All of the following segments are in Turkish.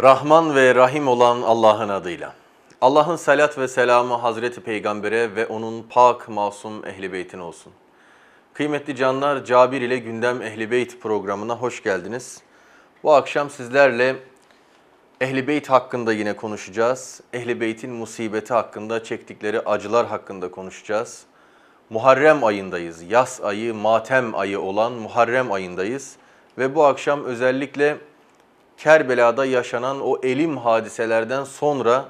Rahman ve Rahim olan Allah'ın adıyla. Allah'ın salat ve selamı Hazreti Peygamber'e ve onun pak masum ehli beytine olsun. Kıymetli canlar, Cabir ile Gündem Ehli Beyt programına hoş geldiniz. Bu akşam sizlerle Ehli Beyt hakkında yine konuşacağız. Ehli Beyt'in musibeti hakkında, çektikleri acılar hakkında konuşacağız. Muharrem ayındayız. Yaz ayı, matem ayı olan Muharrem ayındayız. Ve bu akşam özellikle Kerbela'da yaşanan o elim hadiselerden sonra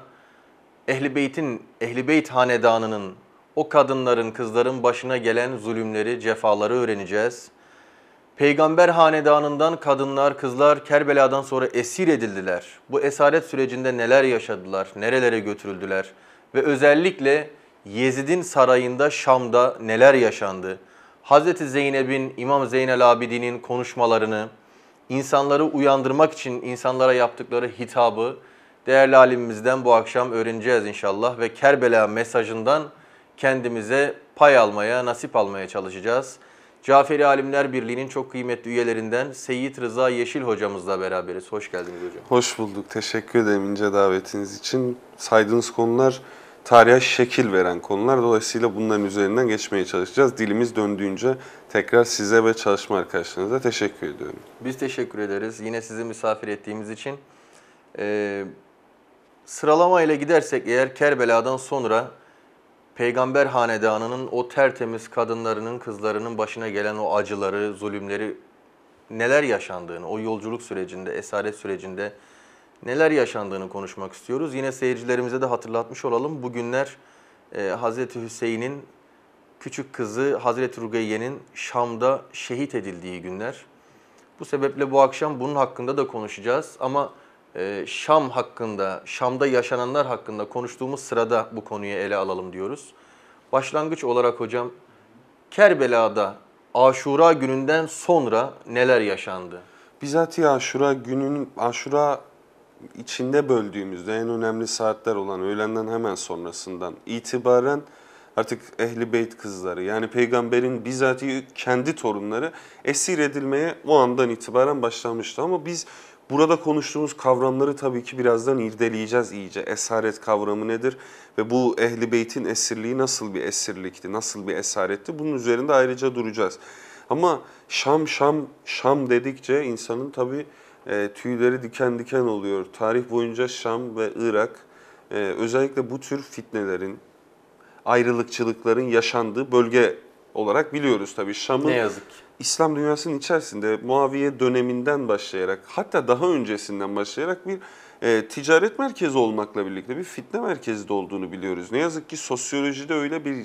Ehli Beyt'in, Ehli Beyt hanedanının, o kadınların, kızların başına gelen zulümleri, cefaları öğreneceğiz. Peygamber hanedanından kadınlar, kızlar Kerbela'dan sonra esir edildiler. Bu esaret sürecinde neler yaşadılar, nerelere götürüldüler ve özellikle Yezid'in sarayında Şam'da neler yaşandı? Hazreti Zeynep'in, İmam Zeynel Abidin'in konuşmalarını, insanları uyandırmak için insanlara yaptıkları hitabı değerli alimimizden bu akşam öğreneceğiz inşallah ve Kerbela mesajından kendimize pay almaya, nasip almaya çalışacağız. Caferi Alimler Birliği'nin çok kıymetli üyelerinden Seyit Rıza Yeşil hocamızla beraberiz. Hoş geldiniz hocam. Hoş bulduk. Teşekkür ederim ince davetiniz için. Saydığınız konular tarihe şekil veren konular. Dolayısıyla bunların üzerinden geçmeye çalışacağız. Dilimiz döndüğünce Tekrar size ve çalışma arkadaşlarınıza teşekkür ediyorum. Biz teşekkür ederiz. Yine sizi misafir ettiğimiz için. Ee, sıralama ile gidersek eğer Kerbela'dan sonra Peygamber Hanedanı'nın o tertemiz kadınlarının, kızlarının başına gelen o acıları, zulümleri neler yaşandığını, o yolculuk sürecinde, esaret sürecinde neler yaşandığını konuşmak istiyoruz. Yine seyircilerimize de hatırlatmış olalım. Bugünler e, Hz. Hüseyin'in küçük kızı Hazreti Rugaye'nin Şam'da şehit edildiği günler. Bu sebeple bu akşam bunun hakkında da konuşacağız ama e, Şam hakkında, Şam'da yaşananlar hakkında konuştuğumuz sırada bu konuyu ele alalım diyoruz. Başlangıç olarak hocam, Kerbela'da Aşura gününden sonra neler yaşandı? Bizatihi Aşura gününün Aşura içinde böldüğümüzde en önemli saatler olan öğlenden hemen sonrasından itibaren artık ehli beyt kızları yani peygamberin bizatihi kendi torunları esir edilmeye o andan itibaren başlamıştı. Ama biz burada konuştuğumuz kavramları tabii ki birazdan irdeleyeceğiz iyice. Esaret kavramı nedir ve bu ehli beytin esirliği nasıl bir esirlikti, nasıl bir esaretti bunun üzerinde ayrıca duracağız. Ama Şam, Şam, Şam dedikçe insanın tabii e, tüyleri diken diken oluyor. Tarih boyunca Şam ve Irak e, özellikle bu tür fitnelerin, ayrılıkçılıkların yaşandığı bölge olarak biliyoruz tabii. Şam'ın ne yazık İslam dünyasının içerisinde Muaviye döneminden başlayarak hatta daha öncesinden başlayarak bir e, ticaret merkezi olmakla birlikte bir fitne merkezi de olduğunu biliyoruz. Ne yazık ki sosyolojide öyle bir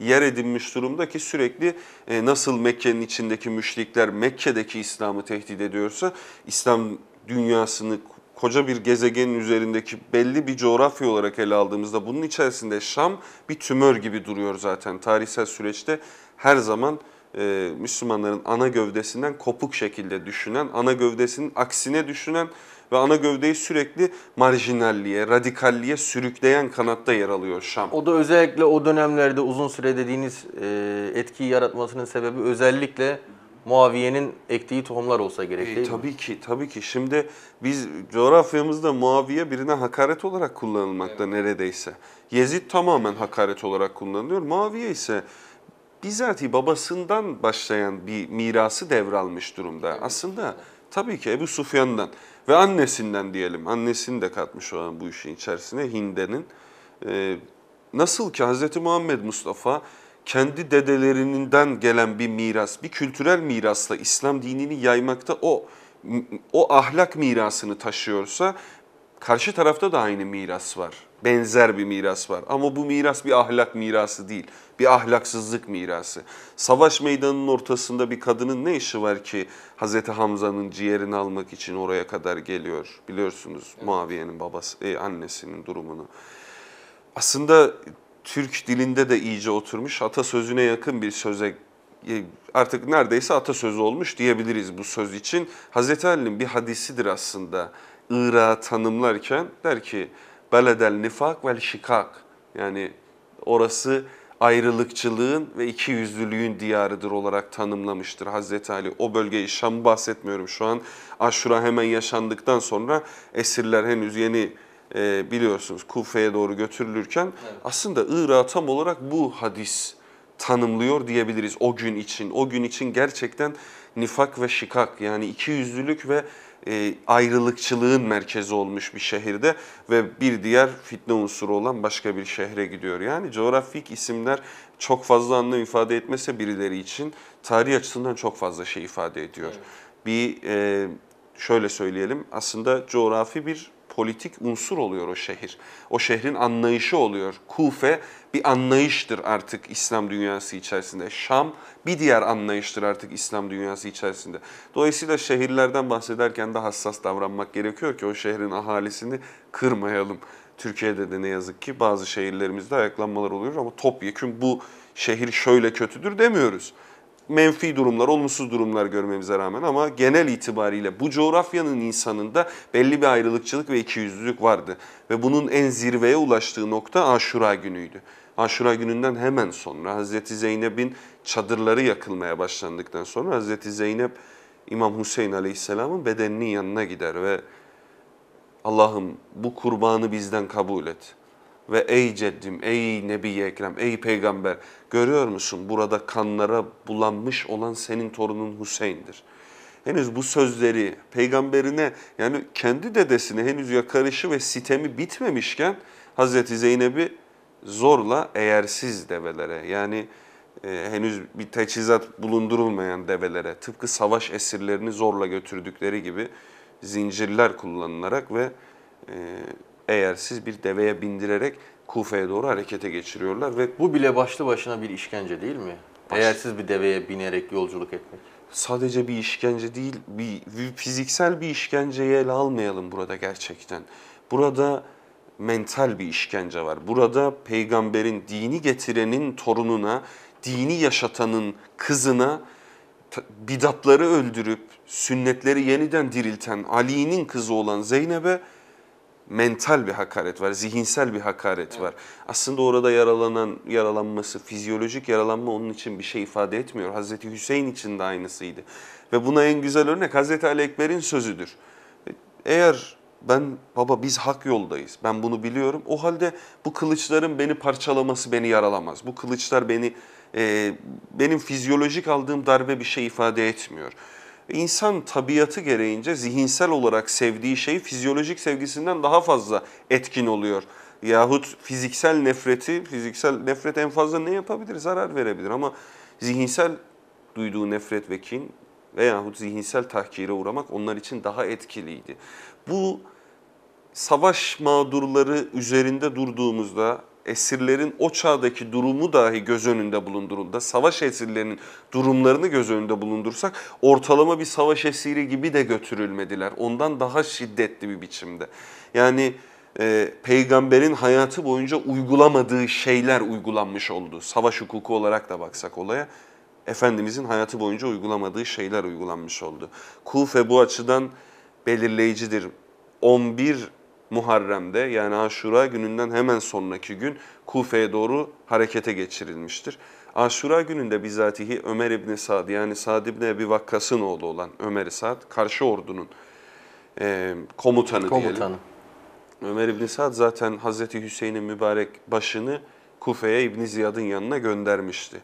yer edinmiş durumda ki sürekli e, nasıl Mekke'nin içindeki müşrikler Mekke'deki İslam'ı tehdit ediyorsa İslam dünyasını koca bir gezegenin üzerindeki belli bir coğrafya olarak ele aldığımızda bunun içerisinde Şam bir tümör gibi duruyor zaten. Tarihsel süreçte her zaman e, Müslümanların ana gövdesinden kopuk şekilde düşünen, ana gövdesinin aksine düşünen ve ana gövdeyi sürekli marjinalliğe, radikalliğe sürükleyen kanatta yer alıyor Şam. O da özellikle o dönemlerde uzun süre dediğiniz e, etkiyi yaratmasının sebebi özellikle Muaviye'nin ektiği tohumlar olsa gerek e, değil e, tabii mi? ki, tabii ki. Şimdi biz coğrafyamızda Muaviye birine hakaret olarak kullanılmakta evet. neredeyse. Yezid tamamen hakaret olarak kullanılıyor. Muaviye ise bizatihi babasından başlayan bir mirası devralmış durumda. Evet. Aslında tabii ki Ebu Sufyan'dan ve annesinden diyelim. Annesini de katmış olan bu işin içerisine Hinde'nin. Ee, nasıl ki Hazreti Muhammed Mustafa kendi dedelerinden gelen bir miras, bir kültürel mirasla İslam dinini yaymakta o o ahlak mirasını taşıyorsa karşı tarafta da aynı miras var. Benzer bir miras var ama bu miras bir ahlak mirası değil. Bir ahlaksızlık mirası. Savaş meydanının ortasında bir kadının ne işi var ki Hazreti Hamza'nın ciğerini almak için oraya kadar geliyor. Biliyorsunuz evet. Muaviye'nin babası, e, annesinin durumunu. Aslında Türk dilinde de iyice oturmuş atasözüne yakın bir söze e, artık neredeyse atasözü olmuş diyebiliriz bu söz için. Hazreti Ali'nin bir hadisidir aslında. Irak'ı tanımlarken der ki beledel nifak vel şikak yani orası ayrılıkçılığın ve iki yüzlülüğün diyarıdır olarak tanımlamıştır Hazreti Ali. O bölgeyi Şam bahsetmiyorum şu an. Aşura hemen yaşandıktan sonra esirler henüz yeni e, biliyorsunuz Kufe'ye doğru götürülürken evet. aslında Irak'a tam olarak bu hadis tanımlıyor diyebiliriz o gün için. O gün için gerçekten nifak ve şikak yani ikiyüzlülük ve e, ayrılıkçılığın merkezi olmuş bir şehirde ve bir diğer fitne unsuru olan başka bir şehre gidiyor. Yani coğrafik isimler çok fazla anlam ifade etmese birileri için tarih açısından çok fazla şey ifade ediyor. Evet. Bir e, şöyle söyleyelim aslında coğrafi bir politik unsur oluyor o şehir. O şehrin anlayışı oluyor. Kufe bir anlayıştır artık İslam dünyası içerisinde. Şam bir diğer anlayıştır artık İslam dünyası içerisinde. Dolayısıyla şehirlerden bahsederken de hassas davranmak gerekiyor ki o şehrin ahalisini kırmayalım. Türkiye'de de ne yazık ki bazı şehirlerimizde ayaklanmalar oluyor ama topyekün bu şehir şöyle kötüdür demiyoruz menfi durumlar, olumsuz durumlar görmemize rağmen ama genel itibariyle bu coğrafyanın insanında belli bir ayrılıkçılık ve ikiyüzlülük vardı. Ve bunun en zirveye ulaştığı nokta Aşura günüydü. Aşura gününden hemen sonra Hazreti Zeynep'in çadırları yakılmaya başlandıktan sonra Hazreti Zeynep İmam Hüseyin Aleyhisselam'ın bedeninin yanına gider ve Allah'ım bu kurbanı bizden kabul et ve ey ceddim, ey Nebi Ekrem, ey peygamber görüyor musun burada kanlara bulanmış olan senin torunun Hüseyin'dir. Henüz bu sözleri peygamberine yani kendi dedesine henüz yakarışı ve sitemi bitmemişken Hazreti Zeynep'i zorla eğersiz develere yani e, henüz bir teçhizat bulundurulmayan develere tıpkı savaş esirlerini zorla götürdükleri gibi zincirler kullanılarak ve e, eğer siz bir deveye bindirerek Kufe'ye doğru harekete geçiriyorlar ve bu bile başlı başına bir işkence değil mi? Baş... siz bir deveye binerek yolculuk etmek. Sadece bir işkence değil, bir, bir fiziksel bir işkenceyi ele almayalım burada gerçekten. Burada mental bir işkence var. Burada peygamberin dini getirenin torununa, dini yaşatanın kızına bidatları öldürüp sünnetleri yeniden dirilten Ali'nin kızı olan Zeynep'e mental bir hakaret var, zihinsel bir hakaret evet. var. Aslında orada yaralanan yaralanması, fizyolojik yaralanma onun için bir şey ifade etmiyor. Hazreti Hüseyin için de aynısıydı. Ve buna en güzel örnek Hazreti Ali Ekber'in sözüdür. Eğer ben baba biz hak yoldayız. Ben bunu biliyorum. O halde bu kılıçların beni parçalaması beni yaralamaz. Bu kılıçlar beni e, benim fizyolojik aldığım darbe bir şey ifade etmiyor. İnsan tabiatı gereğince zihinsel olarak sevdiği şey fizyolojik sevgisinden daha fazla etkin oluyor. Yahut fiziksel nefreti, fiziksel nefret en fazla ne yapabilir? Zarar verebilir ama zihinsel duyduğu nefret ve kin veyahut zihinsel tahkire uğramak onlar için daha etkiliydi. Bu savaş mağdurları üzerinde durduğumuzda esirlerin o çağdaki durumu dahi göz önünde bulundurulda, savaş esirlerinin durumlarını göz önünde bulundursak ortalama bir savaş esiri gibi de götürülmediler. Ondan daha şiddetli bir biçimde. Yani e, peygamberin hayatı boyunca uygulamadığı şeyler uygulanmış oldu. Savaş hukuku olarak da baksak olaya. Efendimizin hayatı boyunca uygulamadığı şeyler uygulanmış oldu. Kufe bu açıdan belirleyicidir. 11 Muharrem'de yani Aşura gününden hemen sonraki gün Kufe'ye doğru harekete geçirilmiştir. Aşura gününde bizatihi Ömer İbni Sad yani Sad İbni Ebi Vakkas'ın oğlu olan Ömer-i Sad karşı ordunun e, komutanı, komutanı diyelim. Ömer İbni Sad zaten Hazreti Hüseyin'in mübarek başını Kufe'ye İbni Ziyad'ın yanına göndermişti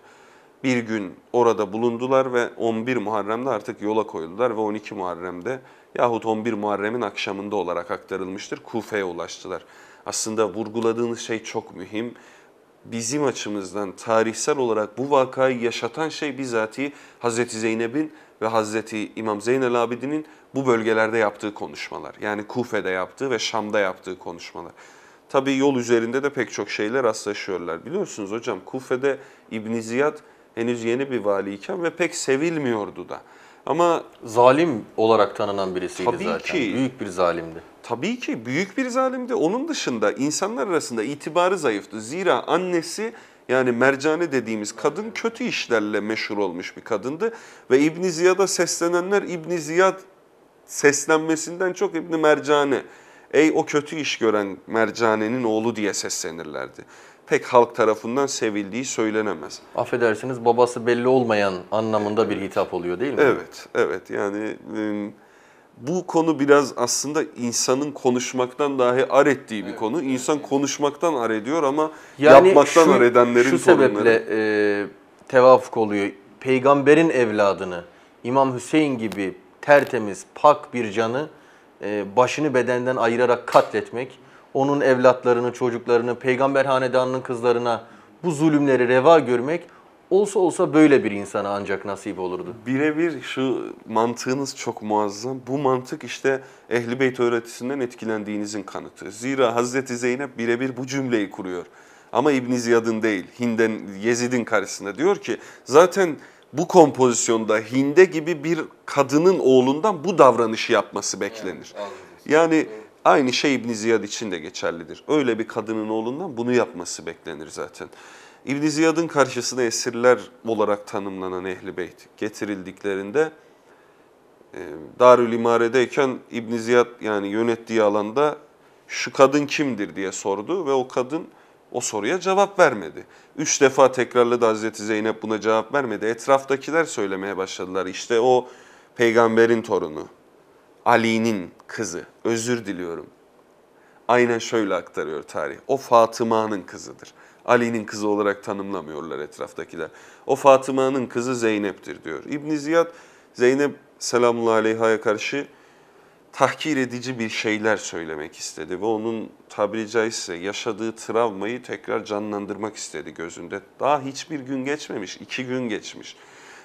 bir gün orada bulundular ve 11 Muharrem'de artık yola koyuldular ve 12 Muharrem'de yahut 11 Muharrem'in akşamında olarak aktarılmıştır. Kufe'ye ulaştılar. Aslında vurguladığınız şey çok mühim. Bizim açımızdan tarihsel olarak bu vakayı yaşatan şey bizatihi Hazreti Zeynep'in ve Hazreti İmam Zeynel Abidin'in bu bölgelerde yaptığı konuşmalar. Yani Kufe'de yaptığı ve Şam'da yaptığı konuşmalar. Tabii yol üzerinde de pek çok şeyler rastlaşıyorlar. Biliyorsunuz hocam Kufe'de İbn Ziyad henüz yeni bir valiyken ve pek sevilmiyordu da. Ama zalim olarak tanınan birisiydi tabii zaten. Ki, büyük bir zalimdi. Tabii ki büyük bir zalimdi. Onun dışında insanlar arasında itibarı zayıftı. Zira annesi yani mercane dediğimiz kadın kötü işlerle meşhur olmuş bir kadındı. Ve İbn Ziyad'a seslenenler İbn Ziyad seslenmesinden çok İbn Mercane. Ey o kötü iş gören mercanenin oğlu diye seslenirlerdi pek halk tarafından sevildiği söylenemez. Affedersiniz babası belli olmayan anlamında evet. bir hitap oluyor değil mi? Evet, evet. Yani bu konu biraz aslında insanın konuşmaktan dahi ar ettiği bir evet, konu. İnsan konuşmaktan ar ediyor ama yani yapmaktan şu, ar edenlerin şu sorunları. Şu sebeple e, tevafuk oluyor. Peygamberin evladını, İmam Hüseyin gibi tertemiz, pak bir canı e, başını bedenden ayırarak katletmek onun evlatlarını, çocuklarını, peygamber hanedanının kızlarına bu zulümleri reva görmek olsa olsa böyle bir insana ancak nasip olurdu. Birebir şu mantığınız çok muazzam. Bu mantık işte Ehli Beyt öğretisinden etkilendiğinizin kanıtı. Zira Hazreti Zeynep birebir bu cümleyi kuruyor. Ama İbn Ziyad'ın değil, Hind'den Yezid'in karşısında diyor ki zaten bu kompozisyonda Hinde gibi bir kadının oğlundan bu davranışı yapması beklenir. Yani Aynı şey İbn Ziyad için de geçerlidir. Öyle bir kadının oğlundan bunu yapması beklenir zaten. İbn Ziyad'ın karşısına esirler olarak tanımlanan Ehli Beyt getirildiklerinde e, Darül İmare'deyken İbn Ziyad yani yönettiği alanda şu kadın kimdir diye sordu ve o kadın o soruya cevap vermedi. Üç defa tekrarladı Hazreti Zeynep buna cevap vermedi. Etraftakiler söylemeye başladılar. İşte o peygamberin torunu, Ali'nin kızı, özür diliyorum. Aynen şöyle aktarıyor tarih. O Fatıma'nın kızıdır. Ali'nin kızı olarak tanımlamıyorlar etraftakiler. O Fatıma'nın kızı Zeynep'tir diyor. İbn Ziyad Zeynep selamullahi aleyha'ya karşı tahkir edici bir şeyler söylemek istedi ve onun tabiri caizse yaşadığı travmayı tekrar canlandırmak istedi gözünde. Daha hiçbir gün geçmemiş, iki gün geçmiş.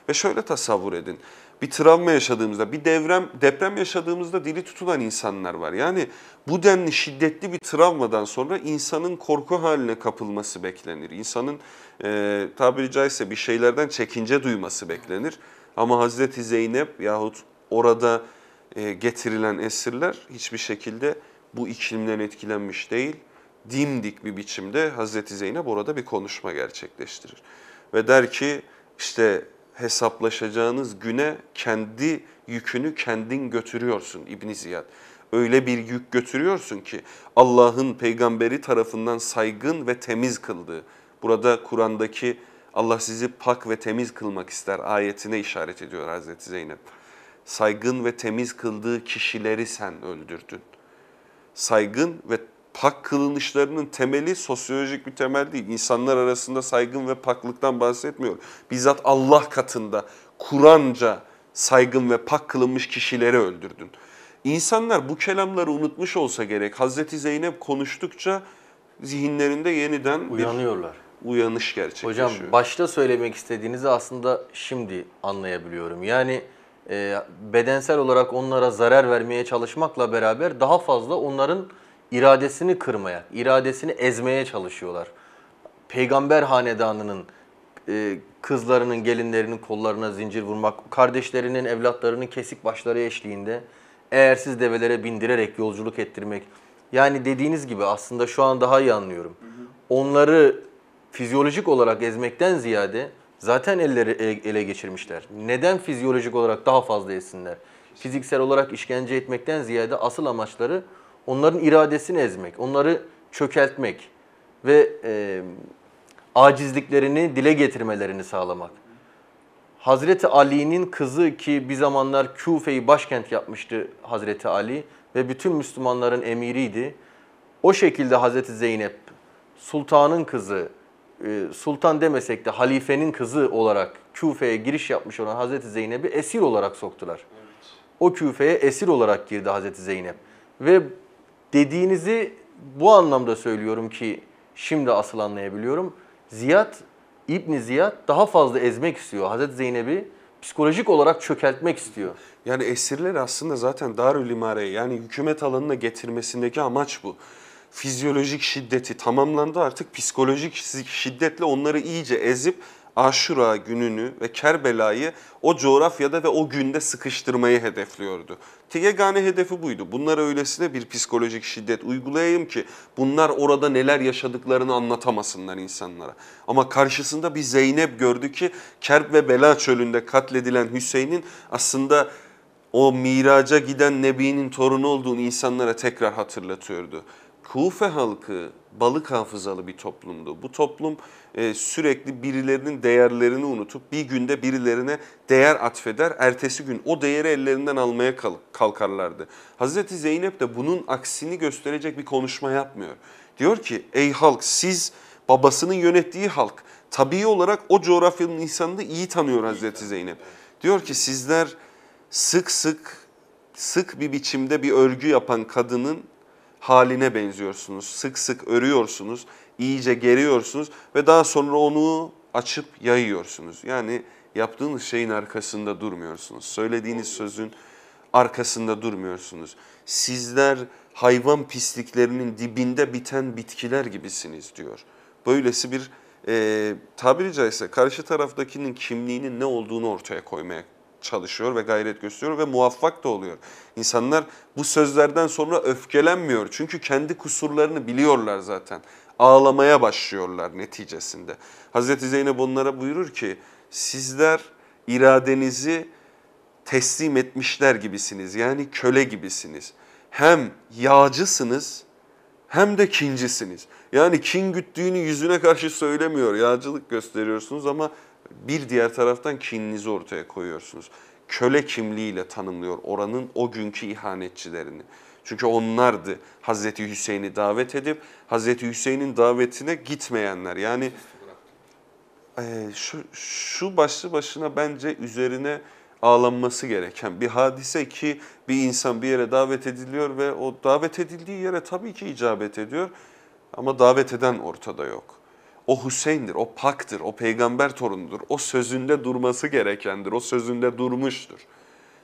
Ve şöyle tasavvur edin bir travma yaşadığımızda, bir devrem, deprem yaşadığımızda dili tutulan insanlar var. Yani bu denli şiddetli bir travmadan sonra insanın korku haline kapılması beklenir. İnsanın e, tabiri caizse bir şeylerden çekince duyması beklenir. Ama Hazreti Zeynep yahut orada e, getirilen esirler hiçbir şekilde bu iklimden etkilenmiş değil. Dimdik bir biçimde Hazreti Zeynep orada bir konuşma gerçekleştirir. Ve der ki işte hesaplaşacağınız güne kendi yükünü kendin götürüyorsun İbn Ziyad. Öyle bir yük götürüyorsun ki Allah'ın peygamberi tarafından saygın ve temiz kıldığı. Burada Kur'an'daki Allah sizi pak ve temiz kılmak ister ayetine işaret ediyor Hazreti Zeynep. Saygın ve temiz kıldığı kişileri sen öldürdün. Saygın ve pak kılınışlarının temeli sosyolojik bir temel değil. İnsanlar arasında saygın ve paklıktan bahsetmiyor. Bizzat Allah katında Kur'anca saygın ve pak kılınmış kişileri öldürdün. İnsanlar bu kelamları unutmuş olsa gerek. Hazreti Zeynep konuştukça zihinlerinde yeniden uyanıyorlar. Bir uyanış gerçekleşiyor. Hocam başta söylemek istediğinizi aslında şimdi anlayabiliyorum. Yani e, bedensel olarak onlara zarar vermeye çalışmakla beraber daha fazla onların iradesini kırmaya, iradesini ezmeye çalışıyorlar. Peygamber hanedanının e, kızlarının, gelinlerinin kollarına zincir vurmak, kardeşlerinin, evlatlarının kesik başları eşliğinde eğersiz develere bindirerek yolculuk ettirmek. Yani dediğiniz gibi aslında şu an daha iyi anlıyorum. Onları fizyolojik olarak ezmekten ziyade zaten elleri e, ele geçirmişler. Neden fizyolojik olarak daha fazla etsinler? Fiziksel olarak işkence etmekten ziyade asıl amaçları onların iradesini ezmek, onları çökeltmek ve e, acizliklerini dile getirmelerini sağlamak. Hazreti Ali'nin kızı ki bir zamanlar Küfe'yi başkent yapmıştı Hazreti Ali ve bütün Müslümanların emiriydi. O şekilde Hazreti Zeynep sultanın kızı, e, sultan demesek de halifenin kızı olarak Küfe'ye giriş yapmış olan Hazreti Zeynep'i esir olarak soktular. Evet. O Küfe'ye esir olarak girdi Hazreti Zeynep. Ve dediğinizi bu anlamda söylüyorum ki şimdi asıl anlayabiliyorum. Ziyad İbn Ziyad daha fazla ezmek istiyor. Hazreti Zeynep'i psikolojik olarak çökeltmek istiyor. Yani esirleri aslında zaten Darül İmare'ye yani hükümet alanına getirmesindeki amaç bu. Fizyolojik şiddeti tamamlandı artık psikolojik şiddetle onları iyice ezip Aşura gününü ve Kerbela'yı o coğrafyada ve o günde sıkıştırmayı hedefliyordu. Tegane hedefi buydu. Bunlara öylesine bir psikolojik şiddet uygulayayım ki bunlar orada neler yaşadıklarını anlatamasınlar insanlara. Ama karşısında bir Zeynep gördü ki Kerb ve Bela çölünde katledilen Hüseyin'in aslında o miraca giden Nebi'nin torunu olduğunu insanlara tekrar hatırlatıyordu. Kufe halkı balık hafızalı bir toplumdu. Bu toplum e, sürekli birilerinin değerlerini unutup bir günde birilerine değer atfeder, ertesi gün o değeri ellerinden almaya kalkarlardı. Hazreti Zeynep de bunun aksini gösterecek bir konuşma yapmıyor. Diyor ki ey halk siz babasının yönettiği halk tabii olarak o coğrafyanın insanını iyi tanıyor Hazreti Zeynep. Diyor ki sizler sık sık sık bir biçimde bir örgü yapan kadının haline benziyorsunuz. Sık sık örüyorsunuz, iyice geriyorsunuz ve daha sonra onu açıp yayıyorsunuz. Yani yaptığınız şeyin arkasında durmuyorsunuz. Söylediğiniz sözün arkasında durmuyorsunuz. Sizler hayvan pisliklerinin dibinde biten bitkiler gibisiniz diyor. Böylesi bir e, tabiri caizse karşı taraftakinin kimliğinin ne olduğunu ortaya koymaya çalışıyor ve gayret gösteriyor ve muvaffak da oluyor. İnsanlar bu sözlerden sonra öfkelenmiyor. Çünkü kendi kusurlarını biliyorlar zaten. Ağlamaya başlıyorlar neticesinde. Hazreti Zeynep onlara buyurur ki sizler iradenizi teslim etmişler gibisiniz. Yani köle gibisiniz. Hem yağcısınız hem de kincisiniz. Yani kin güttüğünü yüzüne karşı söylemiyor. Yağcılık gösteriyorsunuz ama bir diğer taraftan kininizi ortaya koyuyorsunuz. Köle kimliğiyle tanımlıyor oranın o günkü ihanetçilerini. Çünkü onlardı Hazreti Hüseyin'i davet edip Hazreti Hüseyin'in davetine gitmeyenler. Yani e, şu, şu başlı başına bence üzerine ağlanması gereken bir hadise ki bir insan bir yere davet ediliyor ve o davet edildiği yere tabii ki icabet ediyor ama davet eden ortada yok o Hüseyin'dir, o paktır, o peygamber torunudur. O sözünde durması gerekendir, o sözünde durmuştur.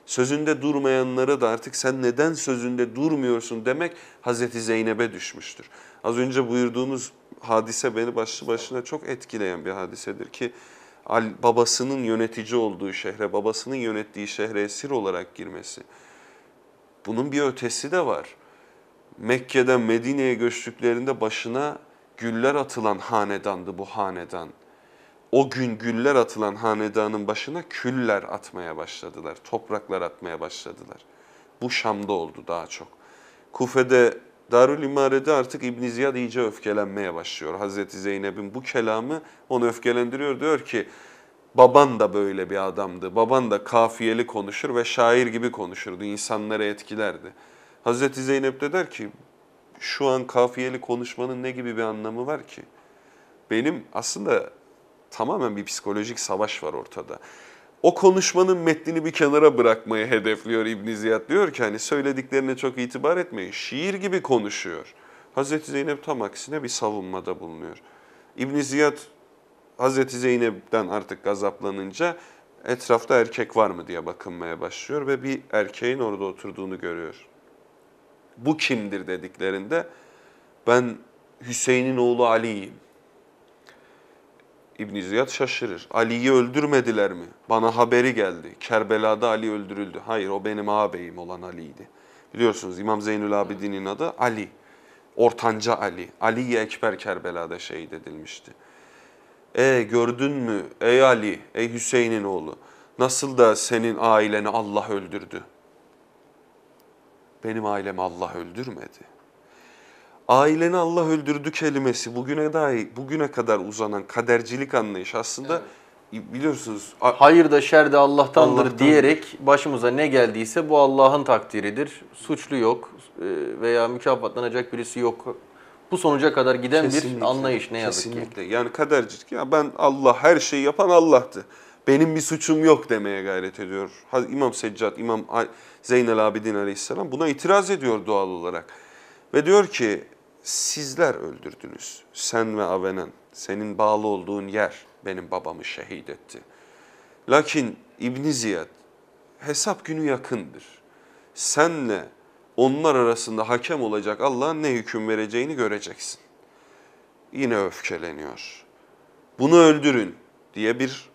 Sözünde durmayanlara da artık sen neden sözünde durmuyorsun demek Hazreti Zeynep'e düşmüştür. Az önce buyurduğumuz hadise beni başlı başına çok etkileyen bir hadisedir ki babasının yönetici olduğu şehre, babasının yönettiği şehre esir olarak girmesi. Bunun bir ötesi de var. Mekke'den Medine'ye göçtüklerinde başına güller atılan hanedandı bu hanedan. O gün güller atılan hanedanın başına küller atmaya başladılar, topraklar atmaya başladılar. Bu Şam'da oldu daha çok. Kufe'de Darül İmare'de artık İbn Ziyad iyice öfkelenmeye başlıyor. Hazreti Zeynep'in bu kelamı onu öfkelendiriyor. Diyor ki baban da böyle bir adamdı. Baban da kafiyeli konuşur ve şair gibi konuşurdu. İnsanları etkilerdi. Hazreti Zeynep de der ki şu an kafiyeli konuşmanın ne gibi bir anlamı var ki? Benim aslında tamamen bir psikolojik savaş var ortada. O konuşmanın metnini bir kenara bırakmayı hedefliyor İbn Ziyad. Diyor ki hani söylediklerine çok itibar etmeyin. Şiir gibi konuşuyor. Hazreti Zeynep tam aksine bir savunmada bulunuyor. İbn Ziyad Hazreti Zeynep'ten artık gazaplanınca etrafta erkek var mı diye bakınmaya başlıyor ve bir erkeğin orada oturduğunu görüyor bu kimdir dediklerinde ben Hüseyin'in oğlu Ali'yim. İbn Ziyad şaşırır. Ali'yi öldürmediler mi? Bana haberi geldi. Kerbela'da Ali öldürüldü. Hayır o benim ağabeyim olan Ali'ydi. Biliyorsunuz İmam Zeynül Abidin'in adı Ali. Ortanca Ali. Ali Ekber Kerbela'da şehit edilmişti. E gördün mü ey Ali, ey Hüseyin'in oğlu nasıl da senin aileni Allah öldürdü. Benim ailemi Allah öldürmedi. Aileni Allah öldürdü kelimesi bugüne dahi bugüne kadar uzanan kadercilik anlayışı aslında evet biliyorsunuz. Hayır da şer de Allah'tandır, Allah'tan. diyerek başımıza ne geldiyse bu Allah'ın takdiridir. Suçlu yok e, veya mükafatlanacak birisi yok. Bu sonuca kadar giden kesinlikle, bir anlayış ne yazık kesinlikle. ki. Kesinlikle. Yani kadercilik ya ben Allah her şeyi yapan Allah'tı. Benim bir suçum yok demeye gayret ediyor. İmam Seccat, İmam Zeynel Abidin Aleyhisselam buna itiraz ediyor doğal olarak. Ve diyor ki sizler öldürdünüz. Sen ve Avenen, senin bağlı olduğun yer benim babamı şehit etti. Lakin İbn Ziyad hesap günü yakındır. Senle onlar arasında hakem olacak Allah'ın ne hüküm vereceğini göreceksin. Yine öfkeleniyor. Bunu öldürün diye bir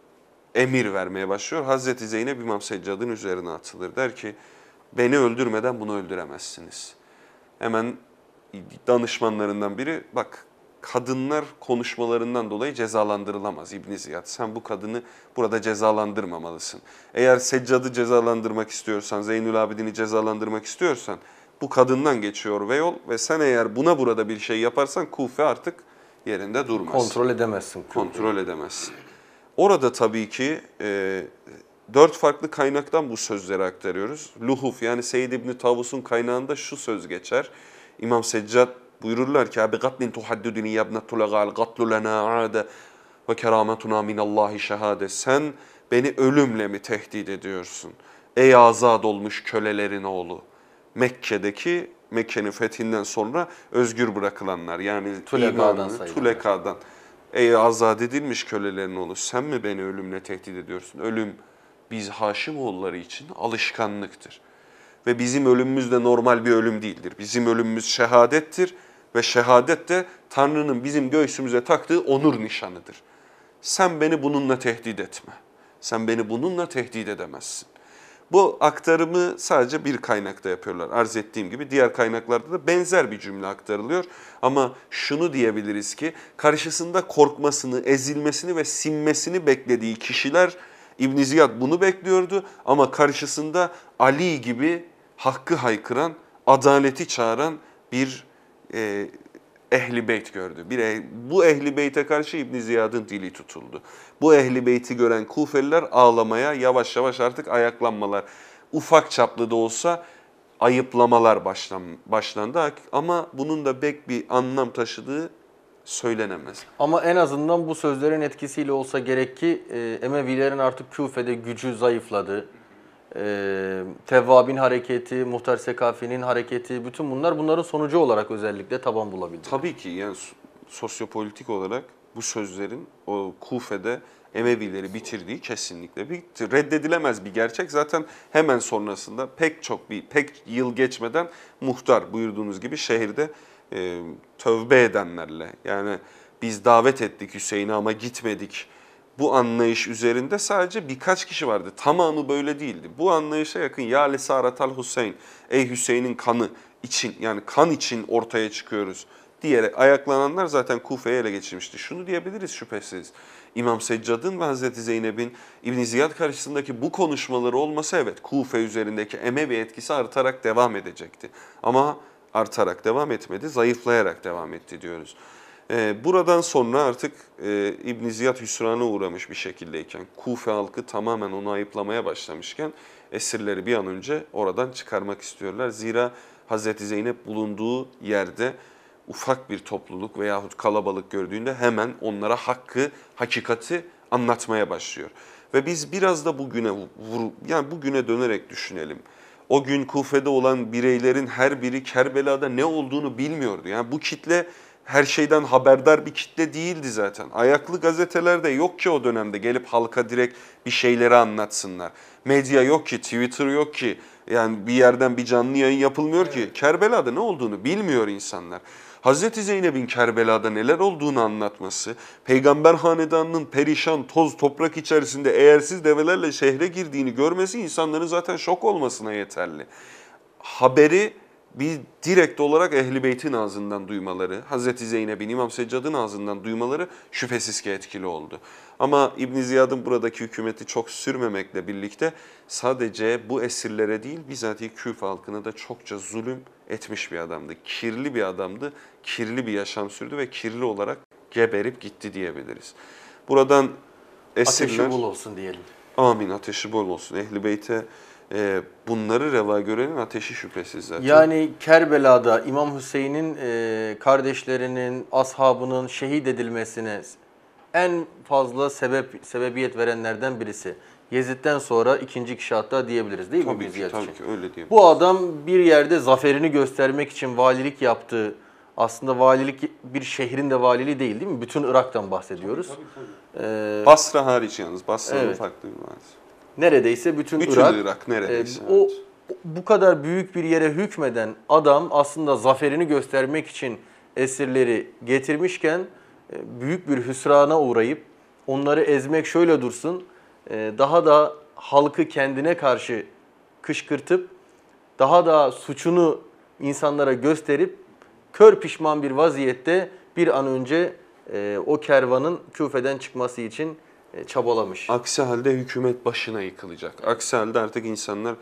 emir vermeye başlıyor. Hazreti Zeynep İmam Seccad'ın üzerine atılır. Der ki Beni öldürmeden bunu öldüremezsiniz. Hemen danışmanlarından biri bak kadınlar konuşmalarından dolayı cezalandırılamaz İbn Ziyad. Sen bu kadını burada cezalandırmamalısın. Eğer Seccad'ı cezalandırmak istiyorsan, Zeynül Abidin'i cezalandırmak istiyorsan bu kadından geçiyor ve yol ve sen eğer buna burada bir şey yaparsan Kufe artık yerinde durmaz. Kontrol edemezsin. Kontrol edemezsin. Orada tabii ki e, dört farklı kaynaktan bu sözleri aktarıyoruz. Luhuf yani Seyyid İbni Tavus'un kaynağında şu söz geçer. İmam Seccat buyururlar ki abi gatlin tuhaddudini yabnetul gal gatlu lana ade ve kerametuna minallahi şehade. Sen beni ölümle mi tehdit ediyorsun? Ey azad olmuş kölelerin oğlu. Mekke'deki Mekke'nin fethinden sonra özgür bırakılanlar yani Tuleka'dan imanını, Tuleka'dan. Ey azad edilmiş kölelerin oğlu sen mi beni ölümle tehdit ediyorsun? Ölüm biz Haşimoğulları için alışkanlıktır. Ve bizim ölümümüz de normal bir ölüm değildir. Bizim ölümümüz şehadettir ve şehadet de Tanrı'nın bizim göğsümüze taktığı onur nişanıdır. Sen beni bununla tehdit etme. Sen beni bununla tehdit edemezsin. Bu aktarımı sadece bir kaynakta yapıyorlar. Arz ettiğim gibi diğer kaynaklarda da benzer bir cümle aktarılıyor. Ama şunu diyebiliriz ki karşısında korkmasını, ezilmesini ve sinmesini beklediği kişiler İbn Ziyad bunu bekliyordu ama karşısında Ali gibi hakkı haykıran, adaleti çağıran bir e, ehli beyt gördü. Bir eh, bu ehli beyte karşı İbn Ziyad'ın dili tutuldu. Bu ehli beyti gören Kufeliler ağlamaya yavaş yavaş artık ayaklanmalar, ufak çaplı da olsa ayıplamalar başlan, başlandı ama bunun da bek bir anlam taşıdığı söylenemez. Ama en azından bu sözlerin etkisiyle olsa gerek ki e, Emevilerin artık Küfe'de gücü zayıfladı. E, Tevvab'in hareketi, Muhtar Sekafi'nin hareketi, bütün bunlar bunların sonucu olarak özellikle taban bulabildi. Tabii ki yani sosyopolitik olarak bu sözlerin o Kufe'de Emevileri bitirdiği kesinlikle bir reddedilemez bir gerçek. Zaten hemen sonrasında pek çok bir pek yıl geçmeden muhtar buyurduğunuz gibi şehirde e, tövbe edenlerle yani biz davet ettik Hüseyin'i ama gitmedik bu anlayış üzerinde sadece birkaç kişi vardı. Tamamı böyle değildi. Bu anlayışa yakın ya lesaratal Hüseyin, ey Hüseyin'in kanı için yani kan için ortaya çıkıyoruz diyerek ayaklananlar zaten Kufe'yi ele geçirmişti. Şunu diyebiliriz şüphesiz. İmam Seccad'ın ve Hazreti Zeynep'in İbn Ziyad karşısındaki bu konuşmaları olmasa evet Kufe üzerindeki Emevi etkisi artarak devam edecekti. Ama artarak devam etmedi, zayıflayarak devam etti diyoruz. Ee, buradan sonra artık e, İbn Ziyad hüsrana uğramış bir şekildeyken, Kufe halkı tamamen onu ayıplamaya başlamışken esirleri bir an önce oradan çıkarmak istiyorlar. Zira Hz. Zeynep bulunduğu yerde ufak bir topluluk veyahut kalabalık gördüğünde hemen onlara hakkı, hakikati anlatmaya başlıyor. Ve biz biraz da bugüne vur, yani bugüne dönerek düşünelim o gün Kufe'de olan bireylerin her biri Kerbela'da ne olduğunu bilmiyordu. Yani bu kitle her şeyden haberdar bir kitle değildi zaten. Ayaklı gazeteler de yok ki o dönemde gelip halka direkt bir şeyleri anlatsınlar. Medya yok ki, Twitter yok ki. Yani bir yerden bir canlı yayın yapılmıyor ki. Kerbela'da ne olduğunu bilmiyor insanlar. Hazreti Zeynep'in Kerbela'da neler olduğunu anlatması, peygamber hanedanının perişan toz toprak içerisinde eğersiz develerle şehre girdiğini görmesi insanların zaten şok olmasına yeterli. Haberi bir direkt olarak Ehli Beyt'in ağzından duymaları, Hazreti Zeynep'in, İmam Seccad'ın ağzından duymaları şüphesiz ki etkili oldu. Ama İbn Ziyad'ın buradaki hükümeti çok sürmemekle birlikte sadece bu esirlere değil bizatihi Küf halkına da çokça zulüm etmiş bir adamdı. Kirli bir adamdı, kirli bir yaşam sürdü ve kirli olarak geberip gitti diyebiliriz. Buradan esirler... Ateşi bol olsun diyelim. Amin ateşi bol olsun. Ehli Beyt'e e, bunları reva görenin ateşi şüphesiz zaten. Yani Kerbela'da İmam Hüseyin'in e, kardeşlerinin, ashabının şehit edilmesine en fazla sebep sebebiyet verenlerden birisi. Yezid'den sonra ikinci kişi hatta diyebiliriz değil tabii mi? Ki, tabii için? ki öyle diyebiliriz. Bu adam bir yerde zaferini göstermek için valilik yaptığı, aslında valilik bir şehrin de valiliği değil değil mi? Bütün Irak'tan bahsediyoruz. Tabii, tabii, tabii. Ee, Basra hariç yalnız. Basra'nın evet. farklı bir valisi. Neredeyse bütün, bütün Irak. Bütün Irak e, neredeyse. E, o, Bu kadar büyük bir yere hükmeden adam aslında zaferini göstermek için esirleri getirmişken e, büyük bir hüsrana uğrayıp onları ezmek şöyle dursun, e, daha da halkı kendine karşı kışkırtıp, daha da suçunu insanlara gösterip, kör pişman bir vaziyette bir an önce e, o kervanın küfeden çıkması için çabalamış. Aksi halde hükümet başına yıkılacak. Aksi halde artık insanlar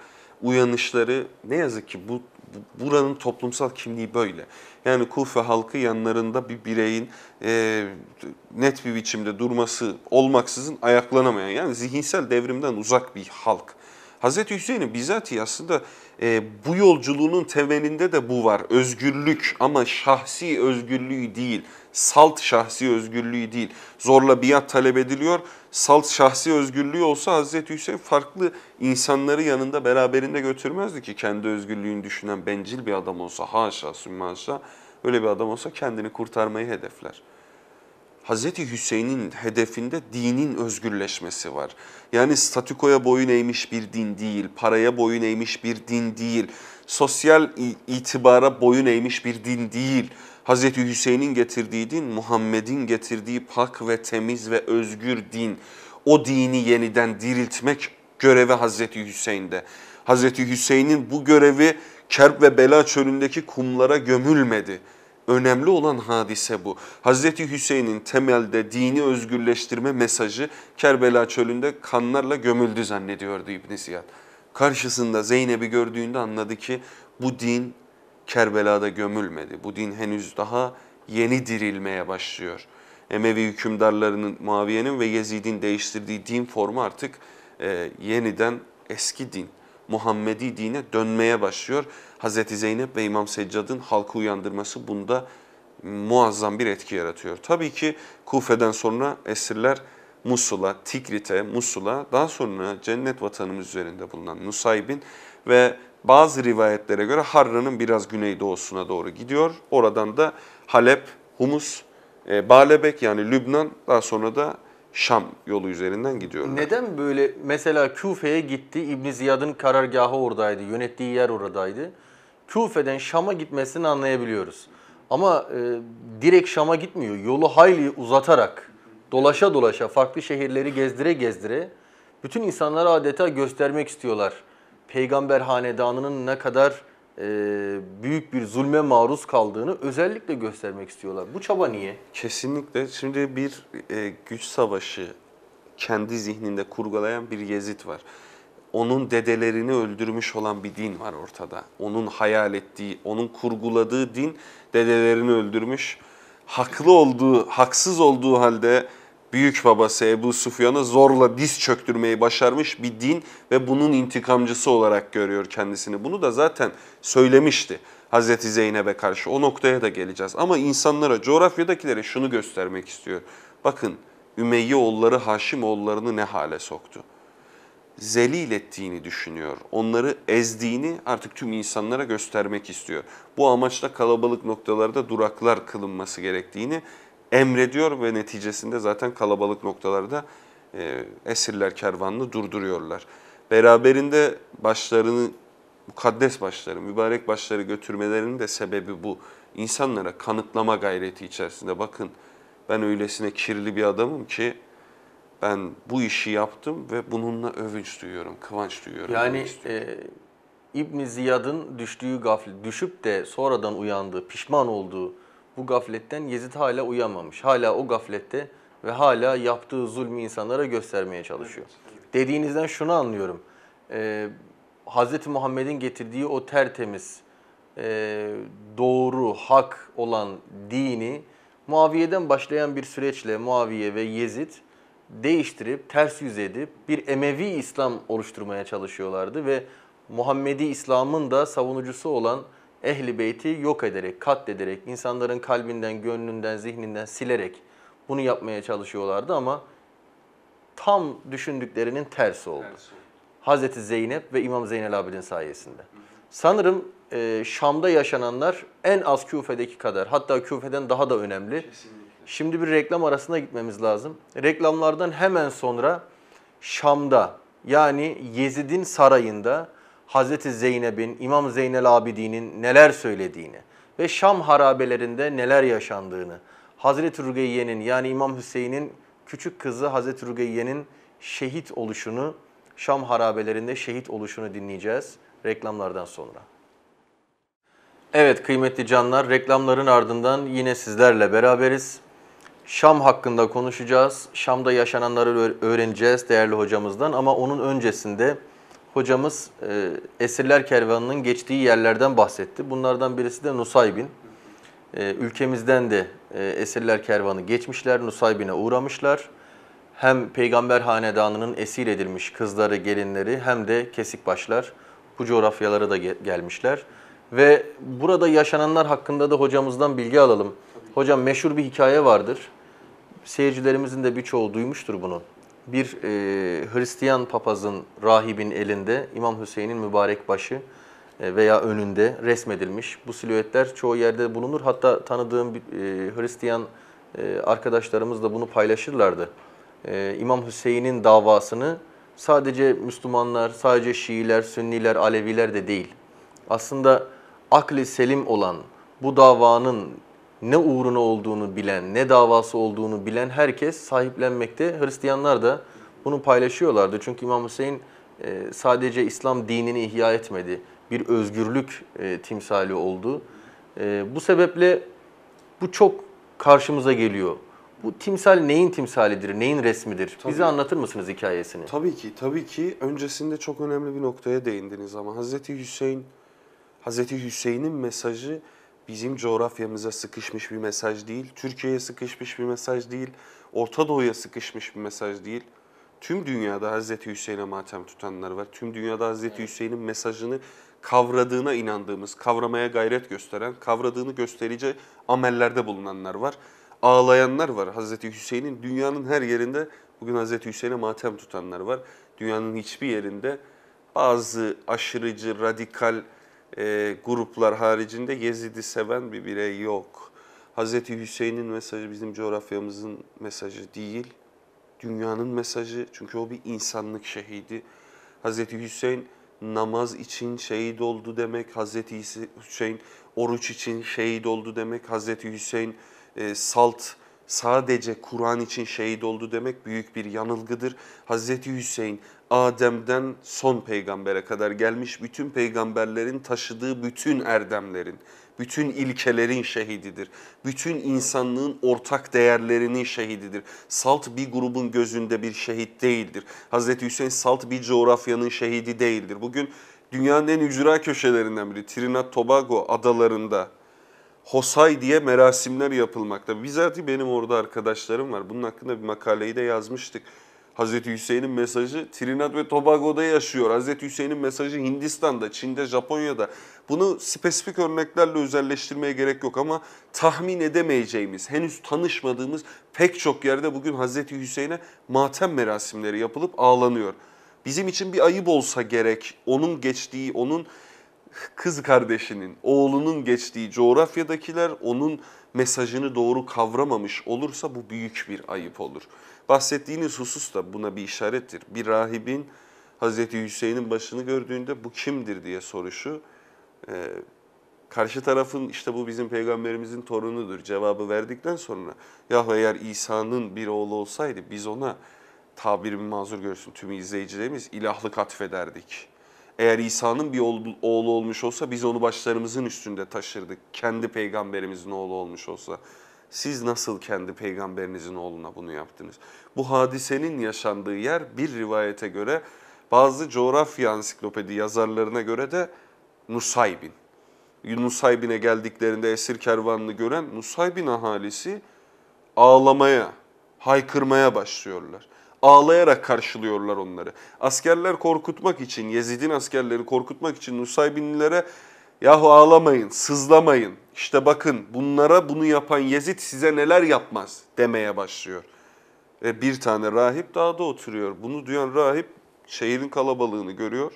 uyanışları ne yazık ki bu buranın toplumsal kimliği böyle. Yani Kufe halkı yanlarında bir bireyin e, net bir biçimde durması olmaksızın ayaklanamayan yani zihinsel devrimden uzak bir halk. Hazreti Hüseyin'in bizatihi aslında e, bu yolculuğunun temelinde de bu var. Özgürlük ama şahsi özgürlüğü değil. Salt şahsi özgürlüğü değil. Zorla biat talep ediliyor salt şahsi özgürlüğü olsa Hazreti Hüseyin farklı insanları yanında beraberinde götürmezdi ki kendi özgürlüğünü düşünen bencil bir adam olsa haşa sümme haşa öyle bir adam olsa kendini kurtarmayı hedefler. Hazreti Hüseyin'in hedefinde dinin özgürleşmesi var. Yani statükoya boyun eğmiş bir din değil, paraya boyun eğmiş bir din değil, sosyal itibara boyun eğmiş bir din değil. Hz. Hüseyin'in getirdiği din, Muhammed'in getirdiği pak ve temiz ve özgür din, o dini yeniden diriltmek görevi Hz. Hüseyin'de. Hz. Hüseyin'in bu görevi Kerb ve Bela çölündeki kumlara gömülmedi. Önemli olan hadise bu. Hz. Hüseyin'in temelde dini özgürleştirme mesajı Kerbela çölünde kanlarla gömüldü zannediyordu İbn Ziyad. Karşısında Zeynep'i gördüğünde anladı ki bu din Kerbela'da gömülmedi. Bu din henüz daha yeni dirilmeye başlıyor. Emevi hükümdarlarının, Maviye'nin ve Yezid'in değiştirdiği din formu artık e, yeniden eski din, Muhammedi dine dönmeye başlıyor. Hz. Zeynep ve İmam Seccad'ın halkı uyandırması bunda muazzam bir etki yaratıyor. Tabii ki Kufe'den sonra esirler Musul'a, Tikrit'e, Musul'a daha sonra cennet vatanımız üzerinde bulunan Nusaybin ve bazı rivayetlere göre Harran'ın biraz güneydoğusuna doğru gidiyor. Oradan da Halep, Humus, e, Balebek yani Lübnan daha sonra da Şam yolu üzerinden gidiyorlar. Neden böyle mesela Küfe'ye gitti İbn Ziyad'ın karargahı oradaydı, yönettiği yer oradaydı. Küfe'den Şam'a gitmesini anlayabiliyoruz. Ama e, direkt Şam'a gitmiyor. Yolu hayli uzatarak, dolaşa dolaşa, farklı şehirleri gezdire gezdire bütün insanlara adeta göstermek istiyorlar peygamber hanedanının ne kadar e, büyük bir zulme maruz kaldığını özellikle göstermek istiyorlar. Bu çaba niye? Kesinlikle. Şimdi bir e, güç savaşı kendi zihninde kurgulayan bir Yezid var. Onun dedelerini öldürmüş olan bir din var ortada. Onun hayal ettiği, onun kurguladığı din dedelerini öldürmüş. Haklı olduğu, haksız olduğu halde büyük babası Ebu Sufyan'a zorla diz çöktürmeyi başarmış bir din ve bunun intikamcısı olarak görüyor kendisini. Bunu da zaten söylemişti Hazreti Zeynep'e karşı. O noktaya da geleceğiz. Ama insanlara, coğrafyadakilere şunu göstermek istiyor. Bakın Ümeyye oğulları Haşim oğullarını ne hale soktu zelil ettiğini düşünüyor. Onları ezdiğini artık tüm insanlara göstermek istiyor. Bu amaçla kalabalık noktalarda duraklar kılınması gerektiğini emrediyor ve neticesinde zaten kalabalık noktalarda e, esirler kervanını durduruyorlar. Beraberinde başlarını, mukaddes başları, mübarek başları götürmelerinin de sebebi bu. İnsanlara kanıtlama gayreti içerisinde bakın ben öylesine kirli bir adamım ki ben bu işi yaptım ve bununla övünç duyuyorum, kıvanç duyuyorum. Yani e, İbn Ziyad'ın düştüğü gaflet, düşüp de sonradan uyandığı, pişman olduğu bu gafletten Yezid hala uyanmamış, Hala o gaflette ve hala yaptığı zulmü insanlara göstermeye çalışıyor. Dediğinizden şunu anlıyorum. Ee, Hz. Muhammed'in getirdiği o tertemiz, e, doğru, hak olan dini Muaviye'den başlayan bir süreçle Muaviye ve Yezid değiştirip, ters yüz edip bir Emevi İslam oluşturmaya çalışıyorlardı ve Muhammedi İslam'ın da savunucusu olan ehli beyti yok ederek, katlederek, insanların kalbinden, gönlünden, zihninden silerek bunu yapmaya çalışıyorlardı ama tam düşündüklerinin tersi oldu. Tersi. Hazreti Zeynep ve İmam Zeynel Abidin sayesinde. Hı hı. Sanırım e, Şam'da yaşananlar en az Küfe'deki kadar, hatta Küfe'den daha da önemli. Kesinlikle. Şimdi bir reklam arasında gitmemiz lazım. Reklamlardan hemen sonra Şam'da yani Yezid'in sarayında Hazreti Zeynep'in, İmam Zeynel Abidi'nin neler söylediğini ve Şam harabelerinde neler yaşandığını, Hazreti Rugeyye'nin yani İmam Hüseyin'in küçük kızı Hazreti Rugeyye'nin şehit oluşunu, Şam harabelerinde şehit oluşunu dinleyeceğiz reklamlardan sonra. Evet kıymetli canlar, reklamların ardından yine sizlerle beraberiz. Şam hakkında konuşacağız. Şam'da yaşananları öğreneceğiz değerli hocamızdan ama onun öncesinde hocamız e, esirler kervanının geçtiği yerlerden bahsetti. Bunlardan birisi de Nusaybin. E, ülkemizden de e, esirler kervanı geçmişler, Nusaybin'e uğramışlar. Hem peygamber hanedanının esir edilmiş kızları, gelinleri hem de kesik başlar bu coğrafyalara da gelmişler. Ve burada yaşananlar hakkında da hocamızdan bilgi alalım. Hocam meşhur bir hikaye vardır. Seyircilerimizin de birçoğu duymuştur bunu bir e, Hristiyan papazın, rahibin elinde İmam Hüseyin'in mübarek başı e, veya önünde resmedilmiş. Bu silüetler çoğu yerde bulunur. Hatta tanıdığım bir, e, Hristiyan e, arkadaşlarımız da bunu paylaşırlardı. E, İmam Hüseyin'in davasını sadece Müslümanlar, sadece Şiiler, Sünniler, Aleviler de değil. Aslında akli selim olan bu davanın ne uğruna olduğunu bilen, ne davası olduğunu bilen herkes sahiplenmekte. Hristiyanlar da bunu paylaşıyorlardı. Çünkü İmam Hüseyin e, sadece İslam dinini ihya etmedi. Bir özgürlük e, timsali oldu. E, bu sebeple bu çok karşımıza geliyor. Bu timsal neyin timsalidir, neyin resmidir? Tabii. Bize anlatır mısınız hikayesini? Tabii ki, tabii ki. Öncesinde çok önemli bir noktaya değindiniz ama Hazreti Hüseyin, Hazreti Hüseyin'in mesajı bizim coğrafyamıza sıkışmış bir mesaj değil, Türkiye'ye sıkışmış bir mesaj değil, Orta Doğu'ya sıkışmış bir mesaj değil. Tüm dünyada Hz. Hüseyin'e matem tutanlar var. Tüm dünyada Hz. Evet. Hüseyin'in mesajını kavradığına inandığımız, kavramaya gayret gösteren, kavradığını gösterici amellerde bulunanlar var. Ağlayanlar var Hz. Hüseyin'in. Dünyanın her yerinde bugün Hz. Hüseyin'e matem tutanlar var. Dünyanın hiçbir yerinde bazı aşırıcı, radikal, e, gruplar haricinde Yezid'i seven bir birey yok. Hz. Hüseyin'in mesajı bizim coğrafyamızın mesajı değil, dünyanın mesajı. Çünkü o bir insanlık şehidi. Hz. Hüseyin namaz için şehit oldu demek, Hz. Hüseyin oruç için şehit oldu demek, Hz. Hüseyin e, salt sadece Kur'an için şehit oldu demek büyük bir yanılgıdır. Hz. Hüseyin Adem'den son peygambere kadar gelmiş bütün peygamberlerin taşıdığı bütün erdemlerin, bütün ilkelerin şehididir. Bütün insanlığın ortak değerlerinin şehididir. Salt bir grubun gözünde bir şehit değildir. Hazreti Hüseyin salt bir coğrafyanın şehidi değildir. Bugün dünyanın en ücra köşelerinden biri Trinidad Tobago adalarında Hosay diye merasimler yapılmakta. Bizatihi benim orada arkadaşlarım var. Bunun hakkında bir makaleyi de yazmıştık. Hazreti Hüseyin'in mesajı Trinidad ve Tobago'da yaşıyor. Hazreti Hüseyin'in mesajı Hindistan'da, Çin'de, Japonya'da. Bunu spesifik örneklerle özelleştirmeye gerek yok ama tahmin edemeyeceğimiz, henüz tanışmadığımız pek çok yerde bugün Hazreti Hüseyin'e matem merasimleri yapılıp ağlanıyor. Bizim için bir ayıp olsa gerek onun geçtiği, onun kız kardeşinin, oğlunun geçtiği coğrafyadakiler onun mesajını doğru kavramamış olursa bu büyük bir ayıp olur. Bahsettiğiniz husus da buna bir işarettir. Bir rahibin Hazreti Hüseyin'in başını gördüğünde bu kimdir diye soruşu e, karşı tarafın işte bu bizim peygamberimizin torunudur cevabı verdikten sonra ya eğer İsa'nın bir oğlu olsaydı biz ona tabirimi mazur görsün tüm izleyicilerimiz ilahlık atfederdik eğer İsa'nın bir oğlu olmuş olsa biz onu başlarımızın üstünde taşırdık. Kendi peygamberimizin oğlu olmuş olsa. Siz nasıl kendi peygamberinizin oğluna bunu yaptınız? Bu hadisenin yaşandığı yer bir rivayete göre bazı coğrafya ansiklopedi yazarlarına göre de Nusaybin. Nusaybin'e geldiklerinde esir kervanını gören Nusaybin ahalisi ağlamaya, haykırmaya başlıyorlar ağlayarak karşılıyorlar onları. Askerler korkutmak için, Yezid'in askerleri korkutmak için Nusaybinlilere yahu ağlamayın, sızlamayın, işte bakın bunlara bunu yapan Yezid size neler yapmaz demeye başlıyor. E bir tane rahip dağda oturuyor. Bunu duyan rahip şehrin kalabalığını görüyor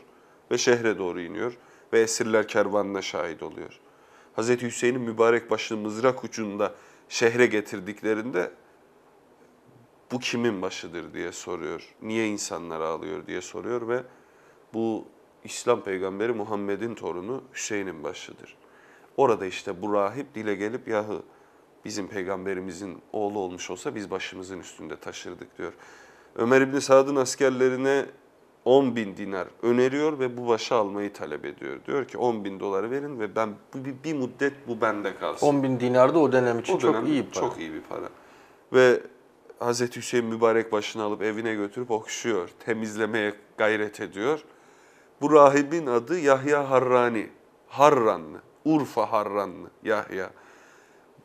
ve şehre doğru iniyor ve esirler kervanına şahit oluyor. Hz. Hüseyin'in mübarek başını mızrak ucunda şehre getirdiklerinde bu kimin başıdır diye soruyor. Niye insanlar ağlıyor diye soruyor ve bu İslam peygamberi Muhammed'in torunu Hüseyin'in başıdır. Orada işte bu rahip dile gelip yahu bizim peygamberimizin oğlu olmuş olsa biz başımızın üstünde taşırdık diyor. Ömer İbni Sad'ın askerlerine 10 bin dinar öneriyor ve bu başı almayı talep ediyor. Diyor ki 10 bin doları verin ve ben bir, bir müddet bu bende kalsın. 10 bin dinar da o dönem için o dönem çok iyi bir para. Çok iyi bir para. Ve Hazreti Hüseyin mübarek başını alıp evine götürüp okşuyor, temizlemeye gayret ediyor. Bu rahibin adı Yahya Harrani, Harranlı, Urfa Harranlı Yahya.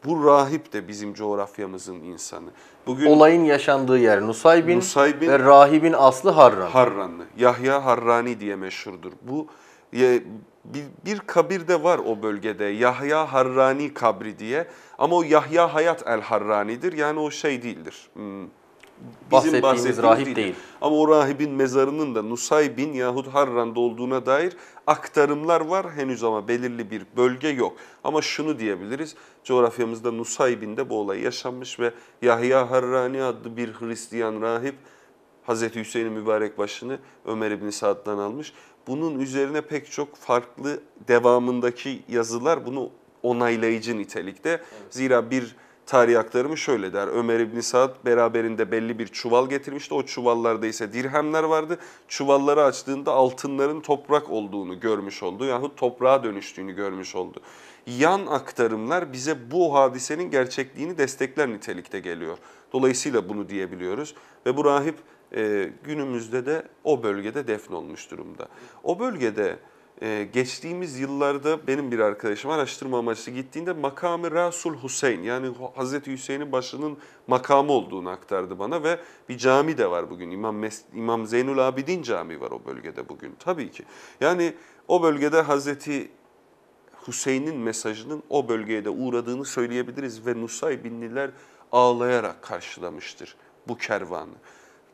Bu rahip de bizim coğrafyamızın insanı. Bugün Olayın yaşandığı yer Nusaybin, Nusaybin ve rahibin aslı Harran. Harranlı. Yahya Harrani diye meşhurdur. Bu bir, bir kabir de var o bölgede. Yahya Harrani kabri diye. Ama o Yahya Hayat el-Harrani'dir. Yani o şey değildir. Hmm bizim bahsettiğimiz, bahsettiğimiz rahip değil. değil. Ama o rahibin mezarının da Nusaybin yahut Harran'da olduğuna dair aktarımlar var. Henüz ama belirli bir bölge yok. Ama şunu diyebiliriz. Coğrafyamızda Nusaybin'de bu olay yaşanmış ve Yahya Harrani adlı bir Hristiyan rahip Hz. Hüseyin'in mübarek başını Ömer İbni Saad'dan almış. Bunun üzerine pek çok farklı devamındaki yazılar bunu onaylayıcı nitelikte. Zira bir tarih aktarımı şöyle der. Ömer İbn Saad beraberinde belli bir çuval getirmişti. O çuvallarda ise dirhemler vardı. Çuvalları açtığında altınların toprak olduğunu görmüş oldu. Yahut toprağa dönüştüğünü görmüş oldu. Yan aktarımlar bize bu hadisenin gerçekliğini destekler nitelikte geliyor. Dolayısıyla bunu diyebiliyoruz. Ve bu rahip e, günümüzde de o bölgede defne olmuş durumda. O bölgede ee, geçtiğimiz yıllarda benim bir arkadaşım araştırma amaçlı gittiğinde makamı Rasul Hüseyin yani Hz. Hüseyin'in başının makamı olduğunu aktardı bana ve bir cami de var bugün. İmam, Mes- İmam Zeynül Abidin cami var o bölgede bugün tabii ki. Yani o bölgede Hz. Hüseyin'in mesajının o bölgeye de uğradığını söyleyebiliriz ve Nusay binliler ağlayarak karşılamıştır bu kervanı.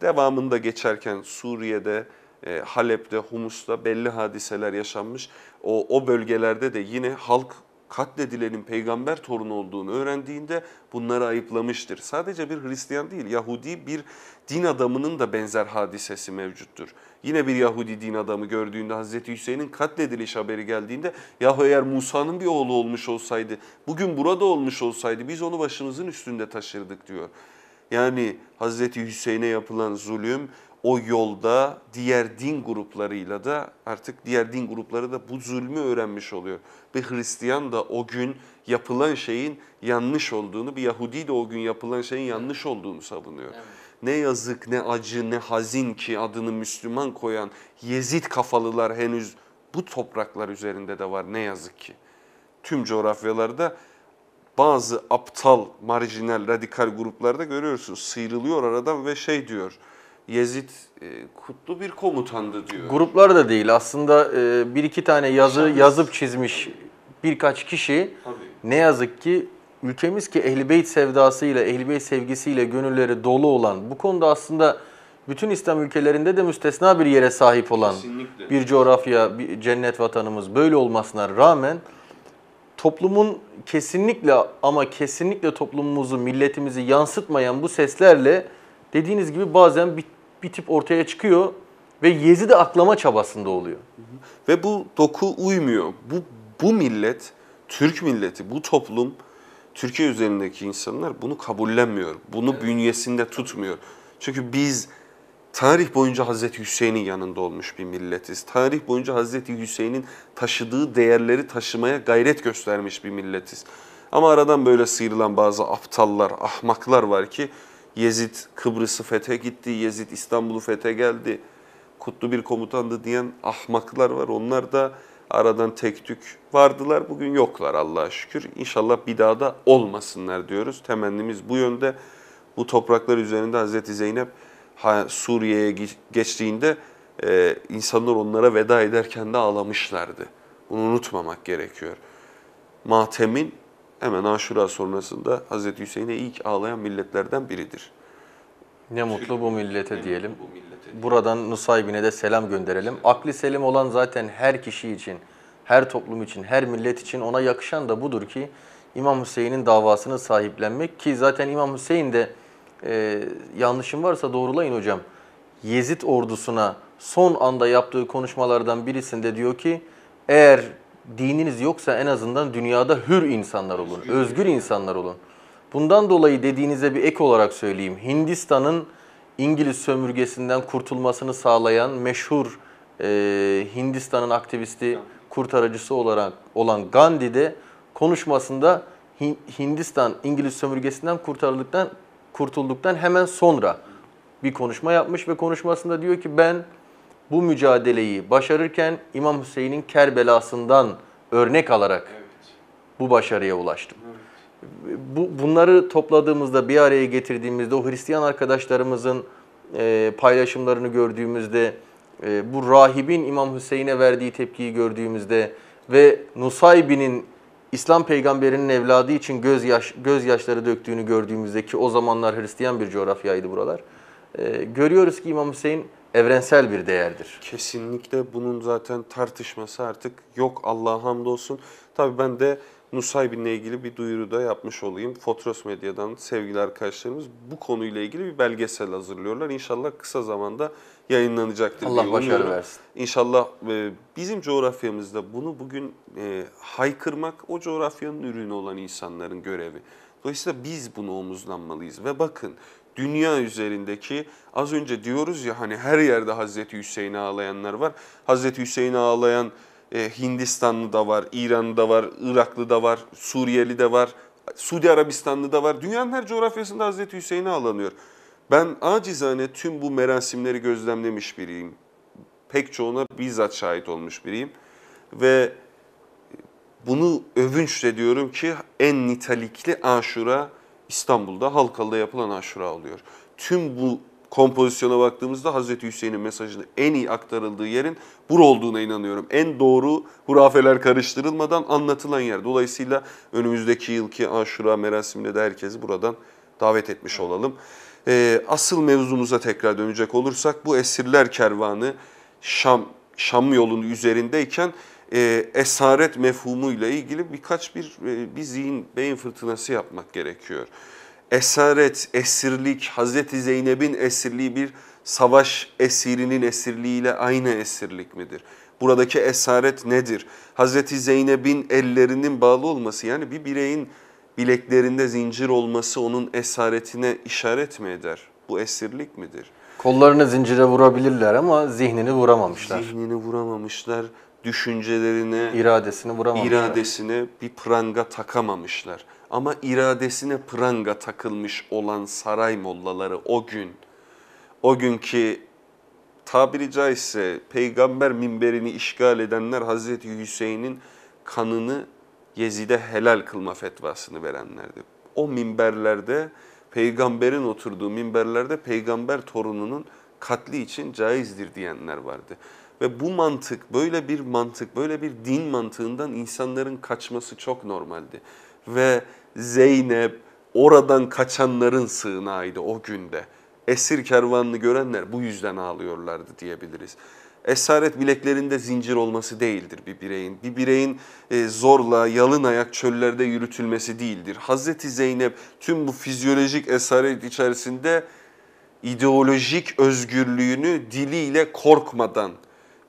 Devamında geçerken Suriye'de e, Halep'te, Humus'ta belli hadiseler yaşanmış. O, o bölgelerde de yine halk katledilenin peygamber torunu olduğunu öğrendiğinde bunları ayıplamıştır. Sadece bir Hristiyan değil, Yahudi bir din adamının da benzer hadisesi mevcuttur. Yine bir Yahudi din adamı gördüğünde Hazreti Hüseyin'in katlediliş haberi geldiğinde yahu eğer Musa'nın bir oğlu olmuş olsaydı, bugün burada olmuş olsaydı biz onu başımızın üstünde taşırdık diyor. Yani Hazreti Hüseyin'e yapılan zulüm o yolda diğer din gruplarıyla da artık diğer din grupları da bu zulmü öğrenmiş oluyor. Bir Hristiyan da o gün yapılan şeyin yanlış olduğunu, bir Yahudi de o gün yapılan şeyin yanlış olduğunu savunuyor. Evet. Ne yazık, ne acı, ne hazin ki adını Müslüman koyan Yezid kafalılar henüz bu topraklar üzerinde de var ne yazık ki. Tüm coğrafyalarda bazı aptal, marjinal, radikal gruplarda görüyorsunuz. Sıyrılıyor aradan ve şey diyor Yezid e, kutlu bir komutandı diyor. Gruplar da değil aslında e, bir iki tane yazı Şahıs. yazıp çizmiş birkaç kişi Tabii. ne yazık ki ülkemiz ki ehl sevdasıyla, ehl sevgisiyle gönülleri dolu olan, bu konuda aslında bütün İslam ülkelerinde de müstesna bir yere sahip olan Kesinlikle. bir coğrafya, bir cennet vatanımız böyle olmasına rağmen toplumun kesinlikle ama kesinlikle toplumumuzu, milletimizi yansıtmayan bu seslerle dediğiniz gibi bazen bir bir tip ortaya çıkıyor ve yezi de aklama çabasında oluyor. Ve bu doku uymuyor. Bu, bu millet, Türk milleti, bu toplum, Türkiye üzerindeki insanlar bunu kabullenmiyor. Bunu evet. bünyesinde tutmuyor. Çünkü biz tarih boyunca Hazreti Hüseyin'in yanında olmuş bir milletiz. Tarih boyunca Hazreti Hüseyin'in taşıdığı değerleri taşımaya gayret göstermiş bir milletiz. Ama aradan böyle sıyrılan bazı aptallar, ahmaklar var ki Yezid Kıbrıs'ı fethe gitti, Yezid İstanbul'u fethe geldi. Kutlu bir komutandı diyen ahmaklar var. Onlar da aradan tek tük vardılar. Bugün yoklar Allah'a şükür. İnşallah bir daha da olmasınlar diyoruz. Temennimiz bu yönde. Bu topraklar üzerinde Hazreti Zeynep Suriye'ye geçtiğinde e, insanlar onlara veda ederken de ağlamışlardı. Bunu unutmamak gerekiyor. Matemin hemen Aşura sonrasında Hazreti Hüseyin'e ilk ağlayan milletlerden biridir. Ne mutlu bu millete diyelim. Buradan Nusaybin'e de selam gönderelim. Akli selim olan zaten her kişi için, her toplum için, her millet için ona yakışan da budur ki İmam Hüseyin'in davasını sahiplenmek ki zaten İmam Hüseyin de e, yanlışım varsa doğrulayın hocam. Yezid ordusuna son anda yaptığı konuşmalardan birisinde diyor ki eğer dininiz yoksa en azından dünyada hür insanlar olun, özgür, özgür insanlar olun. Bundan dolayı dediğinize bir ek olarak söyleyeyim. Hindistan'ın İngiliz sömürgesinden kurtulmasını sağlayan meşhur e, Hindistan'ın aktivisti, kurtarıcısı olarak olan Gandhi de konuşmasında Hindistan İngiliz sömürgesinden kurtarıldıktan kurtulduktan hemen sonra bir konuşma yapmış ve konuşmasında diyor ki ben bu mücadeleyi başarırken İmam Hüseyin'in Kerbela'sından örnek alarak evet. bu başarıya ulaştım. Evet. Bu, bunları topladığımızda, bir araya getirdiğimizde o Hristiyan arkadaşlarımızın e, paylaşımlarını gördüğümüzde, e, bu rahibin İmam Hüseyin'e verdiği tepkiyi gördüğümüzde ve Nusaybi'nin İslam peygamberinin evladı için göz gözyaş, gözyaşları döktüğünü gördüğümüzde ki o zamanlar Hristiyan bir coğrafyaydı buralar. E, görüyoruz ki İmam Hüseyin evrensel bir değerdir. Kesinlikle bunun zaten tartışması artık yok Allah'a hamdolsun. Tabii ben de Nusaybin'le ilgili bir duyuru da yapmış olayım. Fotros Medya'dan sevgili arkadaşlarımız bu konuyla ilgili bir belgesel hazırlıyorlar. İnşallah kısa zamanda yayınlanacaktır. Allah başarı versin. İnşallah e, bizim coğrafyamızda bunu bugün e, haykırmak o coğrafyanın ürünü olan insanların görevi. Dolayısıyla biz bunu omuzlanmalıyız ve bakın dünya üzerindeki az önce diyoruz ya hani her yerde Hazreti Hüseyin'i ağlayanlar var. Hazreti Hüseyin'i ağlayan e, Hindistanlı da var, İranlı da var, Iraklı da var, Suriyeli de var, Suudi Arabistanlı da var. Dünyanın her coğrafyasında Hazreti Hüseyin'i ağlanıyor. Ben acizane tüm bu merasimleri gözlemlemiş biriyim. Pek çoğuna bizzat şahit olmuş biriyim. Ve bunu övünçle diyorum ki en nitelikli aşura İstanbul'da Halkalı'da yapılan aşura oluyor. Tüm bu kompozisyona baktığımızda Hazreti Hüseyin'in mesajını en iyi aktarıldığı yerin bur olduğuna inanıyorum. En doğru hurafeler karıştırılmadan anlatılan yer. Dolayısıyla önümüzdeki yılki aşura merasiminde de herkesi buradan davet etmiş olalım. Ee, asıl mevzumuza tekrar dönecek olursak bu esirler kervanı Şam Şam yolunun üzerindeyken e, esaret mefhumu ile ilgili birkaç bir, e, bir zihin, beyin fırtınası yapmak gerekiyor. Esaret, esirlik, Hazreti Zeynep'in esirliği bir savaş esirinin esirliğiyle aynı esirlik midir? Buradaki esaret nedir? Hazreti Zeynep'in ellerinin bağlı olması yani bir bireyin bileklerinde zincir olması onun esaretine işaret mi eder? Bu esirlik midir? Kollarını zincire vurabilirler ama zihnini vuramamışlar. Zihnini vuramamışlar düşüncelerine, iradesini vuramamışlar. iradesine bir pranga takamamışlar. Ama iradesine pranga takılmış olan saray mollaları o gün, o günkü tabiri caizse peygamber minberini işgal edenler Hazreti Hüseyin'in kanını Yezid'e helal kılma fetvasını verenlerdi. O minberlerde, peygamberin oturduğu minberlerde peygamber torununun katli için caizdir diyenler vardı. Ve bu mantık, böyle bir mantık, böyle bir din mantığından insanların kaçması çok normaldi. Ve Zeynep oradan kaçanların sığınağıydı o günde. Esir kervanını görenler bu yüzden ağlıyorlardı diyebiliriz. Esaret bileklerinde zincir olması değildir bir bireyin. Bir bireyin e, zorla yalın ayak çöllerde yürütülmesi değildir. Hazreti Zeynep tüm bu fizyolojik esaret içerisinde ideolojik özgürlüğünü diliyle korkmadan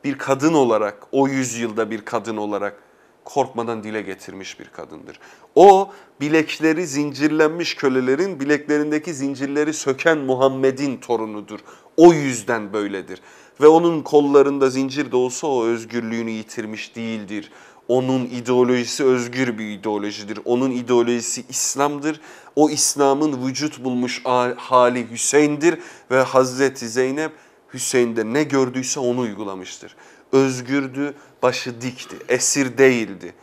bir kadın olarak, o yüzyılda bir kadın olarak korkmadan dile getirmiş bir kadındır. O bilekleri zincirlenmiş kölelerin bileklerindeki zincirleri söken Muhammed'in torunudur. O yüzden böyledir. Ve onun kollarında zincir de olsa o özgürlüğünü yitirmiş değildir. Onun ideolojisi özgür bir ideolojidir. Onun ideolojisi İslam'dır. O İslam'ın vücut bulmuş hali Hüseyin'dir ve Hazreti Zeynep Hüseyin'de ne gördüyse onu uygulamıştır. Özgürdü, başı dikti, esir değildi.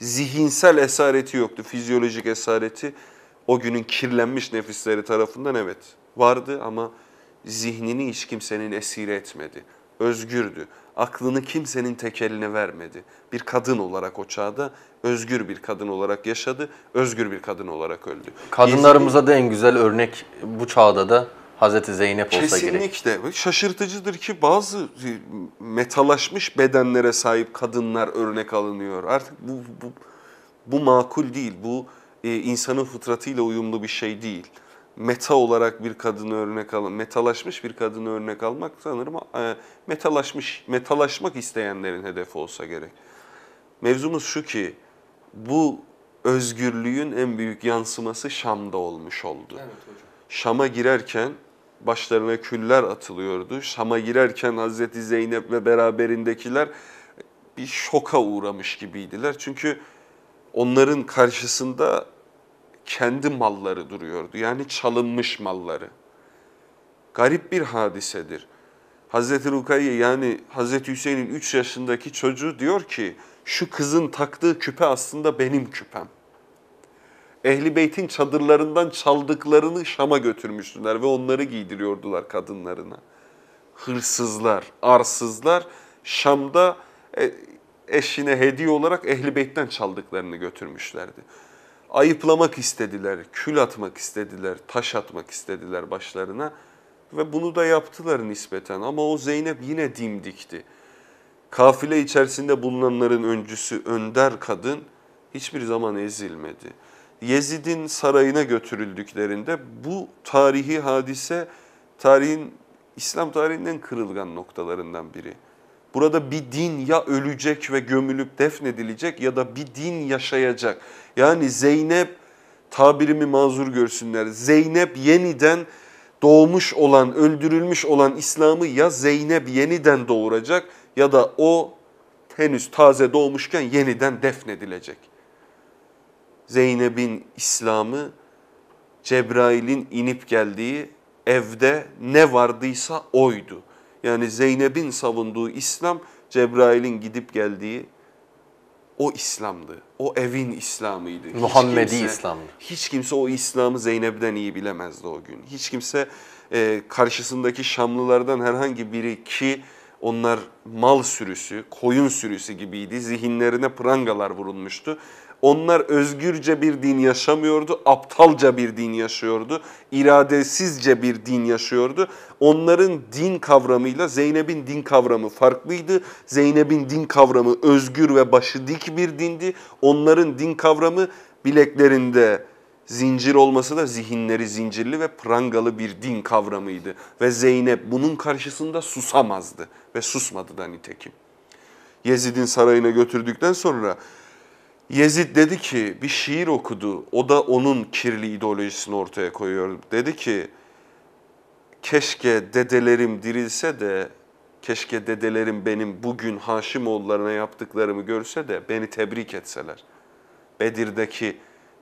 Zihinsel esareti yoktu, fizyolojik esareti. O günün kirlenmiş nefisleri tarafından evet vardı ama zihnini hiç kimsenin esiri etmedi. Özgürdü. Aklını kimsenin tekeline vermedi. Bir kadın olarak o çağda özgür bir kadın olarak yaşadı, özgür bir kadın olarak öldü. Kadınlarımıza da en güzel örnek bu çağda da Hazreti Zeynep olsa Kesinlikle. gerek. Kesinlikle. Şaşırtıcıdır ki bazı metalaşmış bedenlere sahip kadınlar örnek alınıyor. Artık bu, bu, bu makul değil. Bu e, insanın fıtratıyla uyumlu bir şey değil. Meta olarak bir kadını örnek alın, metalaşmış bir kadını örnek almak sanırım e, metalaşmış, metalaşmak isteyenlerin hedefi olsa gerek. Mevzumuz şu ki bu özgürlüğün en büyük yansıması Şam'da olmuş oldu. Evet hocam. Şam'a girerken başlarına küller atılıyordu. Şam'a girerken Hazreti Zeynep ve beraberindekiler bir şoka uğramış gibiydiler. Çünkü onların karşısında kendi malları duruyordu. Yani çalınmış malları. Garip bir hadisedir. Hazreti Rukaye yani Hazreti Hüseyin'in 3 yaşındaki çocuğu diyor ki şu kızın taktığı küpe aslında benim küpem. Ehli Beyt'in çadırlarından çaldıklarını Şam'a götürmüştüler ve onları giydiriyordular kadınlarına. Hırsızlar, arsızlar Şam'da e, eşine hediye olarak Ehli Beyt'ten çaldıklarını götürmüşlerdi. Ayıplamak istediler, kül atmak istediler, taş atmak istediler başlarına ve bunu da yaptılar nispeten ama o Zeynep yine dimdikti. Kafile içerisinde bulunanların öncüsü önder kadın hiçbir zaman ezilmedi.'' Yezid'in sarayına götürüldüklerinde bu tarihi hadise tarihin İslam tarihinin kırılgan noktalarından biri. Burada bir din ya ölecek ve gömülüp defnedilecek ya da bir din yaşayacak. Yani Zeynep tabirimi mazur görsünler. Zeynep yeniden doğmuş olan, öldürülmüş olan İslam'ı ya Zeynep yeniden doğuracak ya da o henüz taze doğmuşken yeniden defnedilecek. Zeynep'in İslam'ı Cebrail'in inip geldiği evde ne vardıysa oydu. Yani Zeynep'in savunduğu İslam Cebrail'in gidip geldiği o İslam'dı. O evin İslam'ıydı. Muhammedi İslam'dı. Hiç kimse o İslam'ı Zeynep'den iyi bilemezdi o gün. Hiç kimse e, karşısındaki Şamlılardan herhangi biri ki onlar mal sürüsü, koyun sürüsü gibiydi. Zihinlerine prangalar vurulmuştu. Onlar özgürce bir din yaşamıyordu, aptalca bir din yaşıyordu, iradesizce bir din yaşıyordu. Onların din kavramıyla Zeynep'in din kavramı farklıydı. Zeynep'in din kavramı özgür ve başı dik bir dindi. Onların din kavramı bileklerinde zincir olması da zihinleri zincirli ve prangalı bir din kavramıydı. Ve Zeynep bunun karşısında susamazdı ve susmadı da nitekim. Yezid'in sarayına götürdükten sonra Yezid dedi ki bir şiir okudu. O da onun kirli ideolojisini ortaya koyuyor. Dedi ki keşke dedelerim dirilse de keşke dedelerim benim bugün Haşimoğullarına yaptıklarımı görse de beni tebrik etseler. Bedir'deki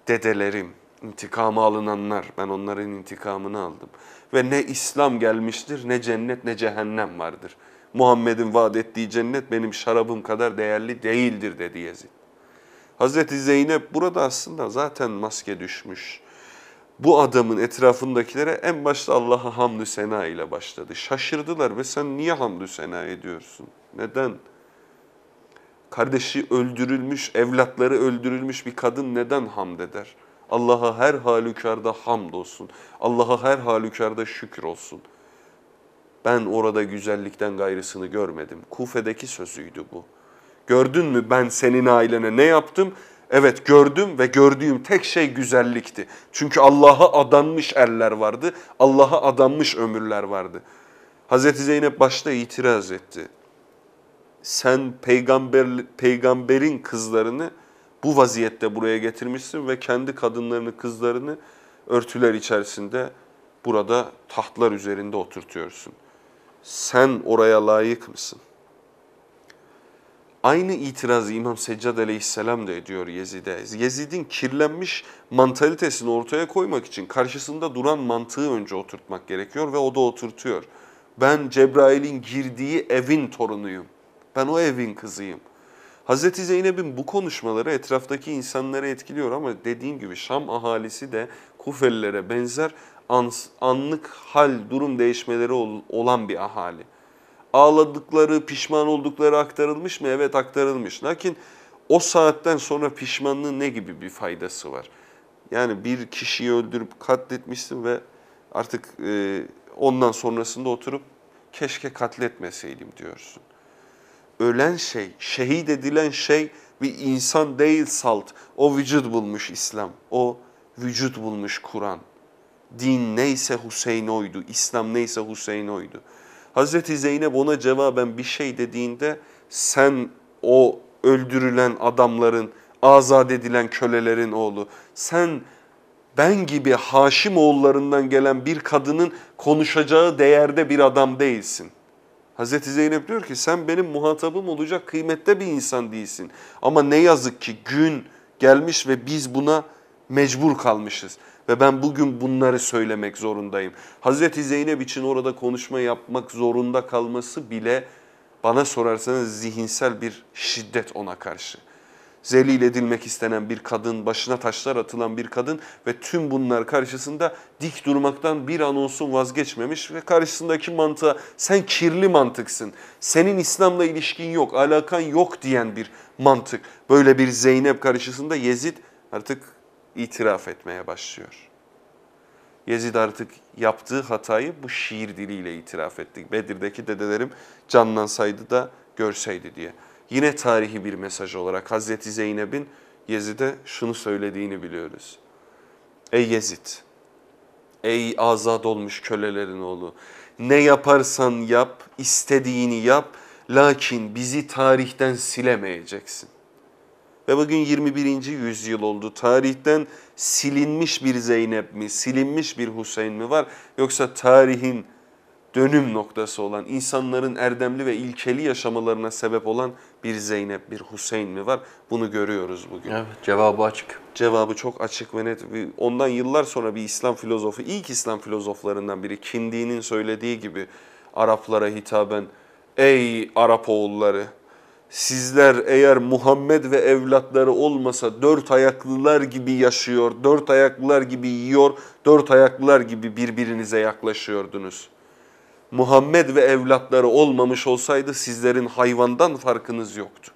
dedelerim, intikamı alınanlar, ben onların intikamını aldım. Ve ne İslam gelmiştir, ne cennet, ne cehennem vardır. Muhammed'in vaat ettiği cennet benim şarabım kadar değerli değildir dedi Yezid. Hazreti Zeynep burada aslında zaten maske düşmüş. Bu adamın etrafındakilere en başta Allah'a hamdü sena ile başladı. Şaşırdılar ve sen niye hamdü sena ediyorsun? Neden? Kardeşi öldürülmüş, evlatları öldürülmüş bir kadın neden hamd eder? Allah'a her halükarda hamd olsun. Allah'a her halükarda şükür olsun. Ben orada güzellikten gayrısını görmedim. Kufe'deki sözüydü bu. Gördün mü ben senin ailene ne yaptım? Evet gördüm ve gördüğüm tek şey güzellikti. Çünkü Allah'a adanmış erler vardı. Allah'a adanmış ömürler vardı. Hazreti Zeynep başta itiraz etti. Sen peygamber peygamberin kızlarını bu vaziyette buraya getirmişsin ve kendi kadınlarını, kızlarını örtüler içerisinde burada tahtlar üzerinde oturtuyorsun. Sen oraya layık mısın?'' Aynı itirazı İmam Seccad aleyhisselam da ediyor Yezid'e. Yezid'in kirlenmiş mantalitesini ortaya koymak için karşısında duran mantığı önce oturtmak gerekiyor ve o da oturtuyor. Ben Cebrail'in girdiği evin torunuyum. Ben o evin kızıyım. Hazreti Zeynep'in bu konuşmaları etraftaki insanları etkiliyor ama dediğim gibi Şam ahalisi de Kufelilere benzer anlık hal, durum değişmeleri olan bir ahali ağladıkları, pişman oldukları aktarılmış mı? Evet aktarılmış. Lakin o saatten sonra pişmanlığın ne gibi bir faydası var? Yani bir kişiyi öldürüp katletmişsin ve artık e, ondan sonrasında oturup keşke katletmeseydim diyorsun. Ölen şey, şehit edilen şey bir insan değil salt. O vücut bulmuş İslam. O vücut bulmuş Kur'an. Din neyse Hüseyin oydu. İslam neyse Hüseyin oydu. Hazreti Zeynep ona cevaben bir şey dediğinde sen o öldürülen adamların, azat edilen kölelerin oğlu, sen ben gibi Haşim oğullarından gelen bir kadının konuşacağı değerde bir adam değilsin. Hazreti Zeynep diyor ki sen benim muhatabım olacak kıymette bir insan değilsin. Ama ne yazık ki gün gelmiş ve biz buna mecbur kalmışız. Ve ben bugün bunları söylemek zorundayım. Hazreti Zeynep için orada konuşma yapmak zorunda kalması bile bana sorarsanız zihinsel bir şiddet ona karşı. Zelil edilmek istenen bir kadın, başına taşlar atılan bir kadın ve tüm bunlar karşısında dik durmaktan bir an olsun vazgeçmemiş ve karşısındaki mantığa sen kirli mantıksın, senin İslam'la ilişkin yok, alakan yok diyen bir mantık. Böyle bir Zeynep karşısında Yezid artık itiraf etmeye başlıyor. Yezid artık yaptığı hatayı bu şiir diliyle itiraf etti. Bedir'deki dedelerim canlansaydı da görseydi diye. Yine tarihi bir mesaj olarak Hazreti Zeynep'in Yezid'e şunu söylediğini biliyoruz. Ey Yezid, ey azad olmuş kölelerin oğlu, ne yaparsan yap, istediğini yap, lakin bizi tarihten silemeyeceksin ve bugün 21. yüzyıl oldu. Tarihten silinmiş bir Zeynep mi, silinmiş bir Hüseyin mi var yoksa tarihin dönüm noktası olan, insanların erdemli ve ilkeli yaşamalarına sebep olan bir Zeynep, bir Hüseyin mi var? Bunu görüyoruz bugün. Evet, cevabı açık. Cevabı çok açık ve net. Ondan yıllar sonra bir İslam filozofu, ilk İslam filozoflarından biri Kindi'nin söylediği gibi Araplara hitaben, ''Ey Arap oğulları!'' sizler eğer Muhammed ve evlatları olmasa dört ayaklılar gibi yaşıyor, dört ayaklılar gibi yiyor, dört ayaklılar gibi birbirinize yaklaşıyordunuz. Muhammed ve evlatları olmamış olsaydı sizlerin hayvandan farkınız yoktu.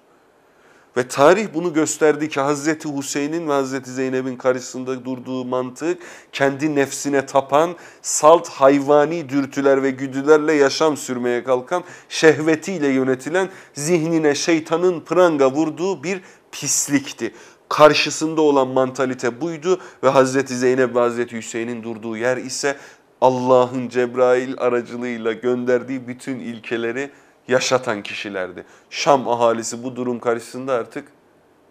Ve tarih bunu gösterdi ki Hazreti Hüseyin'in ve Hazreti Zeynep'in karşısında durduğu mantık kendi nefsine tapan, salt hayvani dürtüler ve güdülerle yaşam sürmeye kalkan, şehvetiyle yönetilen, zihnine şeytanın pranga vurduğu bir pislikti. Karşısında olan mantalite buydu ve Hazreti Zeynep ve Hazreti Hüseyin'in durduğu yer ise Allah'ın Cebrail aracılığıyla gönderdiği bütün ilkeleri yaşatan kişilerdi. Şam ahalisi bu durum karşısında artık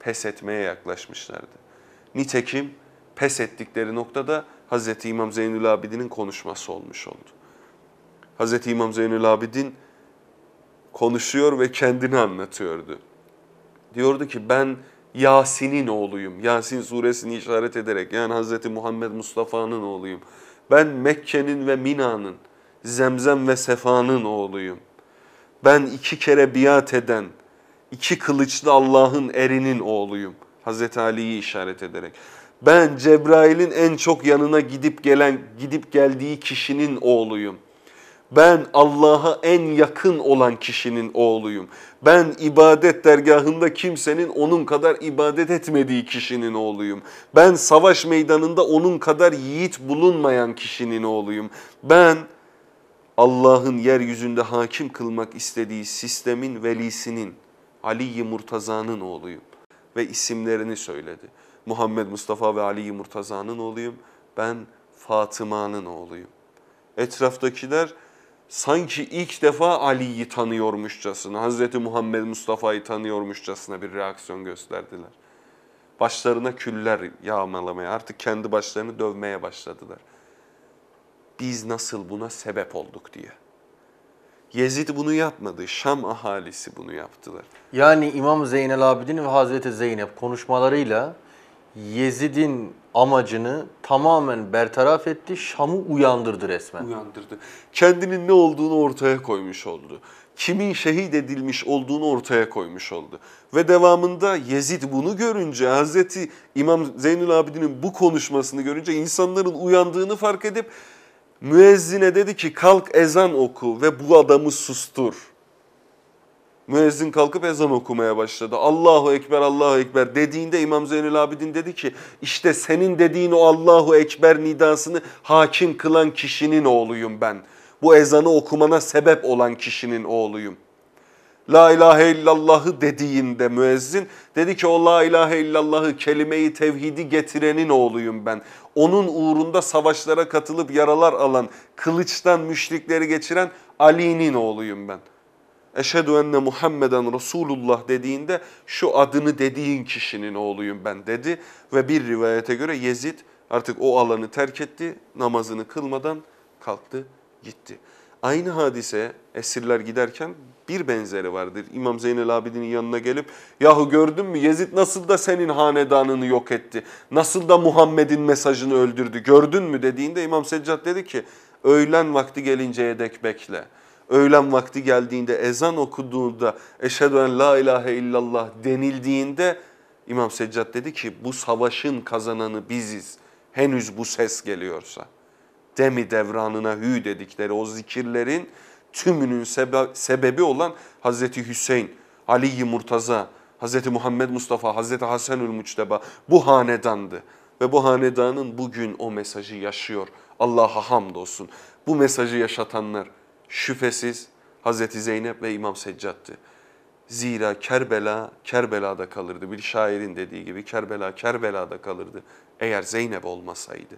pes etmeye yaklaşmışlardı. Nitekim pes ettikleri noktada Hz. İmam Zeynül Abidin'in konuşması olmuş oldu. Hz. İmam Zeynül Abidin konuşuyor ve kendini anlatıyordu. Diyordu ki ben Yasin'in oğluyum. Yasin suresini işaret ederek yani Hz. Muhammed Mustafa'nın oğluyum. Ben Mekke'nin ve Mina'nın, Zemzem ve Sefa'nın oğluyum. Ben iki kere biat eden, iki kılıçlı Allah'ın erinin oğluyum. Hazreti Ali'yi işaret ederek. Ben Cebrail'in en çok yanına gidip gelen, gidip geldiği kişinin oğluyum. Ben Allah'a en yakın olan kişinin oğluyum. Ben ibadet dergahında kimsenin onun kadar ibadet etmediği kişinin oğluyum. Ben savaş meydanında onun kadar yiğit bulunmayan kişinin oğluyum. Ben Allah'ın yeryüzünde hakim kılmak istediği sistemin velisinin, Ali-i Murtaza'nın oğluyum ve isimlerini söyledi. Muhammed Mustafa ve Ali-i Murtaza'nın oğluyum, ben Fatıma'nın oğluyum. Etraftakiler sanki ilk defa Ali'yi tanıyormuşçasına, Hazreti Muhammed Mustafa'yı tanıyormuşçasına bir reaksiyon gösterdiler. Başlarına küller yağmalamaya, artık kendi başlarını dövmeye başladılar.'' biz nasıl buna sebep olduk diye. Yezid bunu yapmadı, Şam ahalisi bunu yaptılar. Yani İmam Zeynel Abidin ve Hazreti Zeynep konuşmalarıyla Yezid'in amacını tamamen bertaraf etti, Şam'ı uyandırdı resmen. Uyandırdı. Kendinin ne olduğunu ortaya koymuş oldu. Kimin şehit edilmiş olduğunu ortaya koymuş oldu. Ve devamında Yezid bunu görünce, Hazreti İmam Zeynül Abidin'in bu konuşmasını görünce insanların uyandığını fark edip Müezzine dedi ki kalk ezan oku ve bu adamı sustur. Müezzin kalkıp ezan okumaya başladı. Allahu Ekber, Allahu Ekber dediğinde İmam Zeynül Abidin dedi ki işte senin dediğin o Allahu Ekber nidasını hakim kılan kişinin oğluyum ben. Bu ezanı okumana sebep olan kişinin oğluyum.'' La ilahe illallahı dediğinde müezzin dedi ki o la ilahe illallahı kelimeyi tevhidi getirenin oğluyum ben. Onun uğrunda savaşlara katılıp yaralar alan, kılıçtan müşrikleri geçiren Ali'nin oğluyum ben. Eşhedü enne Muhammeden Resulullah dediğinde şu adını dediğin kişinin oğluyum ben dedi. Ve bir rivayete göre Yezid artık o alanı terk etti, namazını kılmadan kalktı gitti. Aynı hadise esirler giderken bir benzeri vardır. İmam Zeynel Abidin'in yanına gelip yahu gördün mü Yezid nasıl da senin hanedanını yok etti, nasıl da Muhammed'in mesajını öldürdü gördün mü dediğinde İmam Seccat dedi ki öğlen vakti gelinceye dek bekle. Öğlen vakti geldiğinde ezan okuduğunda eşhedü en la ilahe illallah denildiğinde İmam Seccat dedi ki bu savaşın kazananı biziz. Henüz bu ses geliyorsa. Demi devranına hü dedikleri o zikirlerin tümünün sebe sebebi olan Hazreti Hüseyin, Ali Murtaza, Hazreti Muhammed Mustafa, Hazreti Hasanül Muçteba bu hanedandı. Ve bu hanedanın bugün o mesajı yaşıyor. Allah'a hamdolsun. Bu mesajı yaşatanlar şüphesiz Hazreti Zeynep ve İmam Seccad'dı. Zira Kerbela, Kerbela'da kalırdı. Bir şairin dediği gibi Kerbela, Kerbela'da kalırdı. Eğer Zeynep olmasaydı.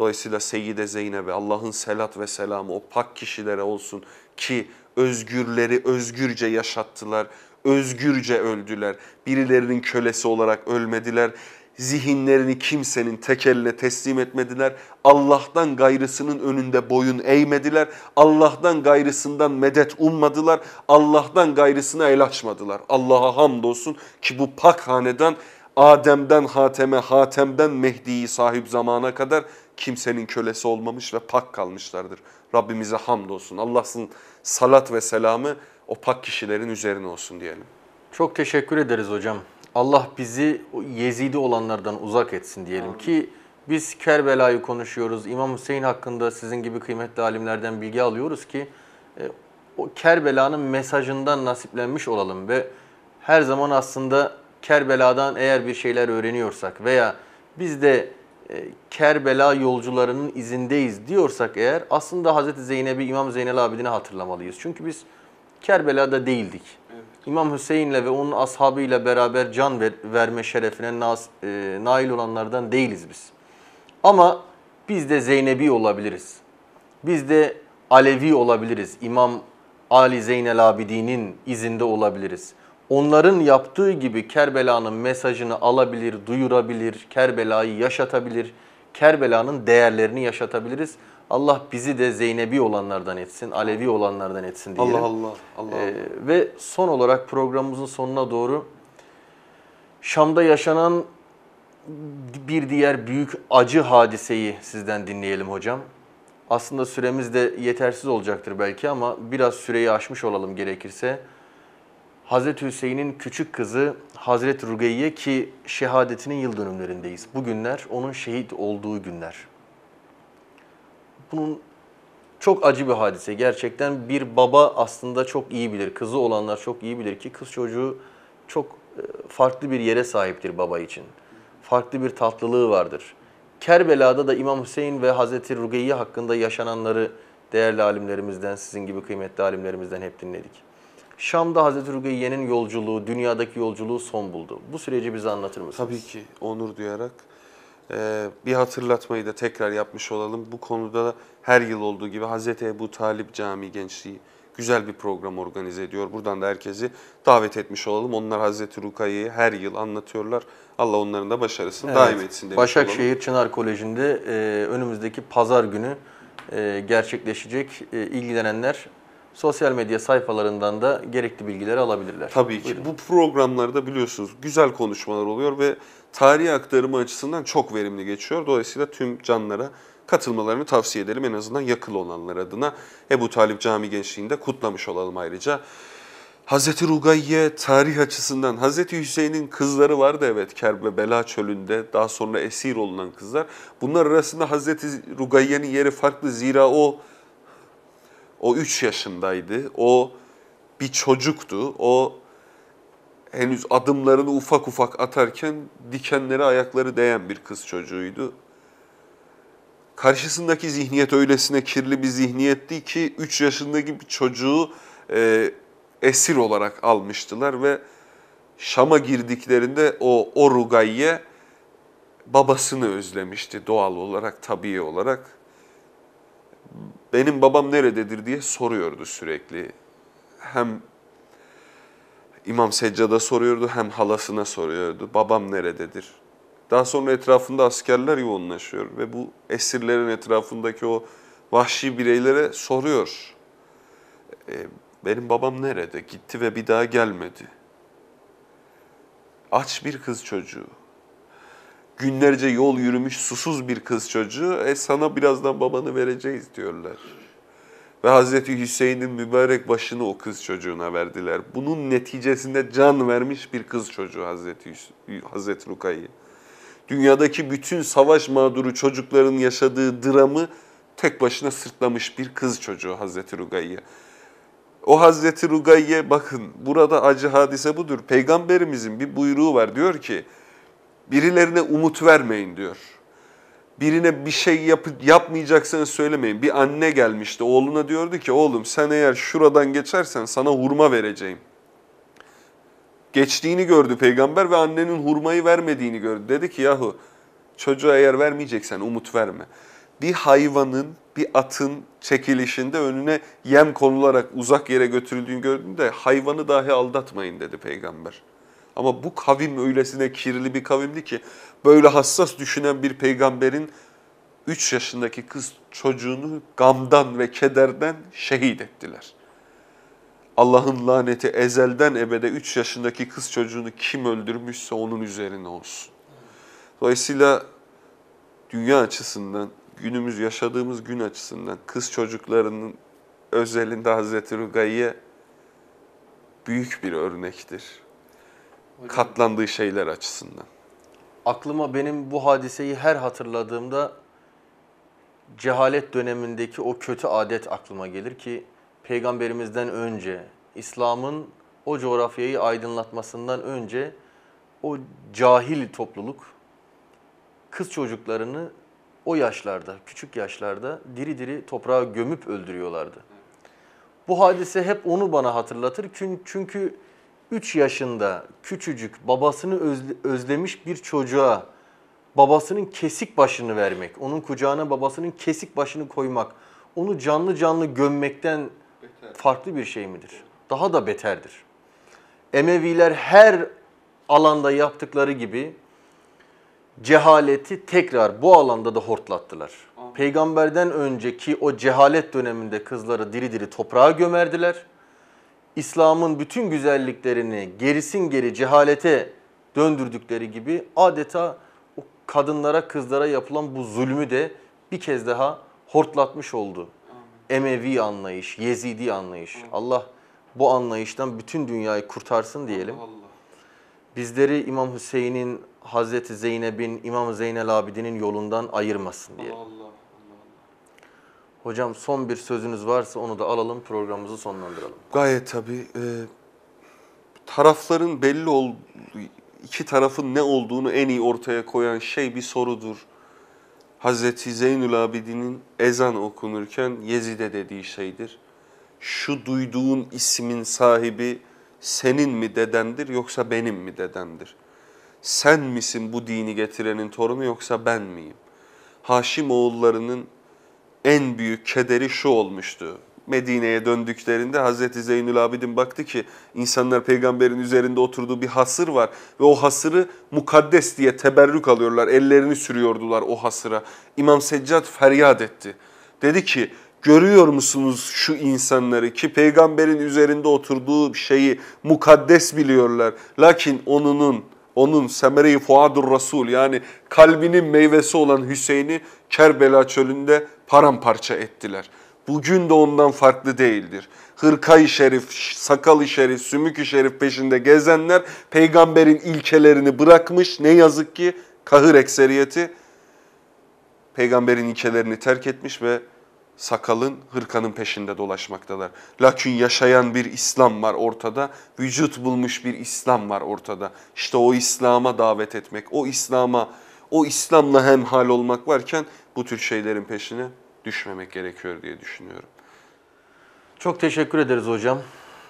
Dolayısıyla Seyyide Zeynep'e Allah'ın selat ve selamı o pak kişilere olsun ki özgürleri özgürce yaşattılar, özgürce öldüler. Birilerinin kölesi olarak ölmediler. Zihinlerini kimsenin tekeline teslim etmediler. Allah'tan gayrısının önünde boyun eğmediler. Allah'tan gayrısından medet ummadılar. Allah'tan gayrısına el açmadılar. Allah'a hamdolsun ki bu pak hanedan Adem'den Hatem'e, Hatem'den Mehdi'yi sahip zamana kadar kimsenin kölesi olmamış ve pak kalmışlardır. Rabbimize hamdolsun. Allah'ın salat ve selamı o pak kişilerin üzerine olsun diyelim. Çok teşekkür ederiz hocam. Allah bizi Yezidi olanlardan uzak etsin diyelim Amin. ki biz Kerbela'yı konuşuyoruz. İmam Hüseyin hakkında sizin gibi kıymetli alimlerden bilgi alıyoruz ki e, o Kerbela'nın mesajından nasiplenmiş olalım ve her zaman aslında Kerbela'dan eğer bir şeyler öğreniyorsak veya biz de e, Kerbela yolcularının izindeyiz diyorsak eğer aslında Hazreti Zeynep'i İmam Zeynel Abidin'i hatırlamalıyız. Çünkü biz Kerbela'da değildik. Evet. İmam Hüseyin'le ve onun ashabıyla beraber can ver, verme şerefine nas, e, nail olanlardan değiliz biz. Ama biz de Zeynebi olabiliriz. Biz de Alevi olabiliriz. İmam Ali Zeynel Abidin'in izinde olabiliriz onların yaptığı gibi Kerbela'nın mesajını alabilir, duyurabilir, Kerbela'yı yaşatabilir, Kerbela'nın değerlerini yaşatabiliriz. Allah bizi de Zeynebi olanlardan etsin, Alevi olanlardan etsin diyelim. Allah Allah. Allah. Ee, ve son olarak programımızın sonuna doğru Şam'da yaşanan bir diğer büyük acı hadiseyi sizden dinleyelim hocam. Aslında süremiz de yetersiz olacaktır belki ama biraz süreyi aşmış olalım gerekirse. Hazreti Hüseyin'in küçük kızı Hazreti Rugeyye ki şehadetinin yıl dönümlerindeyiz. Bugünler onun şehit olduğu günler. Bunun çok acı bir hadise. Gerçekten bir baba aslında çok iyi bilir. Kızı olanlar çok iyi bilir ki kız çocuğu çok e, farklı bir yere sahiptir baba için. Farklı bir tatlılığı vardır. Kerbela'da da İmam Hüseyin ve Hazreti Rugeyye hakkında yaşananları değerli alimlerimizden, sizin gibi kıymetli alimlerimizden hep dinledik. Şam'da Hazreti Rukiye'nin yolculuğu, dünyadaki yolculuğu son buldu. Bu süreci bize anlatır mısınız? Tabii ki onur duyarak. Ee, bir hatırlatmayı da tekrar yapmış olalım. Bu konuda da her yıl olduğu gibi Hazreti Ebu Talip Camii Gençliği güzel bir program organize ediyor. Buradan da herkesi davet etmiş olalım. Onlar Hazreti Rukiye'yi her yıl anlatıyorlar. Allah onların da başarısını evet. daim etsin Başakşehir Çınar Koleji'nde e, önümüzdeki pazar günü e, gerçekleşecek. E, ilgilenenler sosyal medya sayfalarından da gerekli bilgileri alabilirler. Tabii ki. Bu programlarda biliyorsunuz güzel konuşmalar oluyor ve tarih aktarımı açısından çok verimli geçiyor. Dolayısıyla tüm canlara katılmalarını tavsiye edelim en azından yakıl olanlar adına. Ebu Talip Cami Gençliği'nde kutlamış olalım ayrıca. Hazreti Rugayye tarih açısından Hazreti Hüseyin'in kızları vardı evet Kerbe Bela çölünde daha sonra esir olunan kızlar. Bunlar arasında Hazreti Rugayye'nin yeri farklı zira o o 3 yaşındaydı. O bir çocuktu. O henüz adımlarını ufak ufak atarken dikenlere ayakları değen bir kız çocuğuydu. Karşısındaki zihniyet öylesine kirli bir zihniyetti ki 3 yaşındaki bir çocuğu e, esir olarak almıştılar ve Şam'a girdiklerinde o Orugayye babasını özlemişti doğal olarak, tabii olarak benim babam nerededir diye soruyordu sürekli. Hem İmam Seccad'a soruyordu hem halasına soruyordu. Babam nerededir? Daha sonra etrafında askerler yoğunlaşıyor ve bu esirlerin etrafındaki o vahşi bireylere soruyor. E, benim babam nerede? Gitti ve bir daha gelmedi. Aç bir kız çocuğu günlerce yol yürümüş susuz bir kız çocuğu, e sana birazdan babanı vereceğiz diyorlar. Ve Hazreti Hüseyin'in mübarek başını o kız çocuğuna verdiler. Bunun neticesinde can vermiş bir kız çocuğu Hazreti, Hazreti Rukay'ı. Dünyadaki bütün savaş mağduru çocukların yaşadığı dramı tek başına sırtlamış bir kız çocuğu Hazreti Rugayye. O Hazreti Rugayye bakın burada acı hadise budur. Peygamberimizin bir buyruğu var diyor ki Birilerine umut vermeyin diyor. Birine bir şey yap yapmayacaksanız söylemeyin. Bir anne gelmişti oğluna diyordu ki oğlum sen eğer şuradan geçersen sana hurma vereceğim. Geçtiğini gördü peygamber ve annenin hurmayı vermediğini gördü. Dedi ki yahu çocuğa eğer vermeyeceksen umut verme. Bir hayvanın, bir atın çekilişinde önüne yem konularak uzak yere götürüldüğünü gördüğünde hayvanı dahi aldatmayın dedi peygamber. Ama bu kavim öylesine kirli bir kavimdi ki böyle hassas düşünen bir peygamberin 3 yaşındaki kız çocuğunu gamdan ve kederden şehit ettiler. Allah'ın laneti ezelden ebede 3 yaşındaki kız çocuğunu kim öldürmüşse onun üzerine olsun. Dolayısıyla dünya açısından, günümüz yaşadığımız gün açısından kız çocuklarının özelinde Hazreti Rugayye büyük bir örnektir. Hocam, katlandığı şeyler açısından. Aklıma benim bu hadiseyi her hatırladığımda cehalet dönemindeki o kötü adet aklıma gelir ki peygamberimizden önce İslam'ın o coğrafyayı aydınlatmasından önce o cahil topluluk kız çocuklarını o yaşlarda, küçük yaşlarda diri diri toprağa gömüp öldürüyorlardı. Bu hadise hep onu bana hatırlatır. Çünkü 3 yaşında küçücük babasını özle, özlemiş bir çocuğa babasının kesik başını vermek, onun kucağına babasının kesik başını koymak, onu canlı canlı gömmekten Beter. farklı bir şey midir? Daha da beterdir. Emeviler her alanda yaptıkları gibi cehaleti tekrar bu alanda da hortlattılar. Peygamberden önceki o cehalet döneminde kızları diri diri toprağa gömerdiler. İslam'ın bütün güzelliklerini gerisin geri cehalete döndürdükleri gibi adeta o kadınlara, kızlara yapılan bu zulmü de bir kez daha hortlatmış oldu. Emevi anlayış, Yezidi anlayış. Allah bu anlayıştan bütün dünyayı kurtarsın diyelim. Bizleri İmam Hüseyin'in, Hazreti Zeynep'in, İmam Zeynel Abidin'in yolundan ayırmasın diyelim. Hocam son bir sözünüz varsa onu da alalım, programımızı sonlandıralım. Gayet tabii. E, tarafların belli ol, iki tarafın ne olduğunu en iyi ortaya koyan şey bir sorudur. Hazreti Zeynül Abidin'in ezan okunurken Yezid'e dediği şeydir. Şu duyduğun ismin sahibi senin mi dedendir yoksa benim mi dedendir? Sen misin bu dini getirenin torunu yoksa ben miyim? Haşim oğullarının en büyük kederi şu olmuştu. Medine'ye döndüklerinde Hazreti Zeynül Abidin baktı ki insanlar peygamberin üzerinde oturduğu bir hasır var ve o hasırı mukaddes diye teberrük alıyorlar. Ellerini sürüyordular o hasıra. İmam Seccad feryat etti. Dedi ki görüyor musunuz şu insanları ki peygamberin üzerinde oturduğu şeyi mukaddes biliyorlar. Lakin onunun onun semere-i fuadur rasul yani kalbinin meyvesi olan Hüseyin'i Kerbela çölünde paramparça ettiler. Bugün de ondan farklı değildir. Hırkayı şerif, sakalı şerif, sümükü şerif peşinde gezenler peygamberin ilkelerini bırakmış. Ne yazık ki kahır ekseriyeti peygamberin ilkelerini terk etmiş ve sakalın, hırkanın peşinde dolaşmaktalar. Lakin yaşayan bir İslam var ortada, vücut bulmuş bir İslam var ortada. İşte o İslam'a davet etmek, o İslam'a, o İslam'la hemhal olmak varken bu tür şeylerin peşine düşmemek gerekiyor diye düşünüyorum. Çok teşekkür ederiz hocam.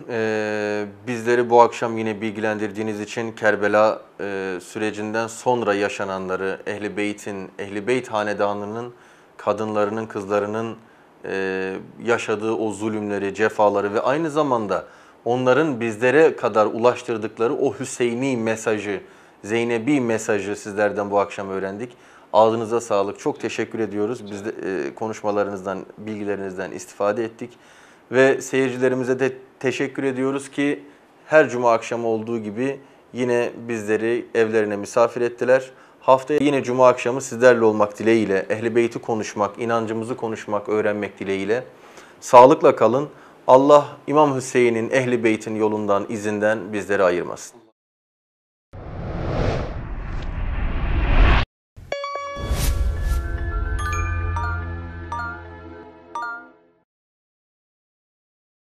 Ee, bizleri bu akşam yine bilgilendirdiğiniz için Kerbela e, sürecinden sonra yaşananları, Ehli Beyt'in, Ehli Beyt hanedanının, kadınlarının, kızlarının e, yaşadığı o zulümleri, cefaları ve aynı zamanda onların bizlere kadar ulaştırdıkları o Hüseyini mesajı, zeynepi mesajı sizlerden bu akşam öğrendik. Ağzınıza sağlık. Çok teşekkür ediyoruz. Biz de e, konuşmalarınızdan, bilgilerinizden istifade ettik. Ve seyircilerimize de teşekkür ediyoruz ki her cuma akşamı olduğu gibi yine bizleri evlerine misafir ettiler. Haftaya yine cuma akşamı sizlerle olmak dileğiyle, ehli beyti konuşmak, inancımızı konuşmak, öğrenmek dileğiyle sağlıkla kalın. Allah İmam Hüseyin'in ehli beytin yolundan, izinden bizleri ayırmasın.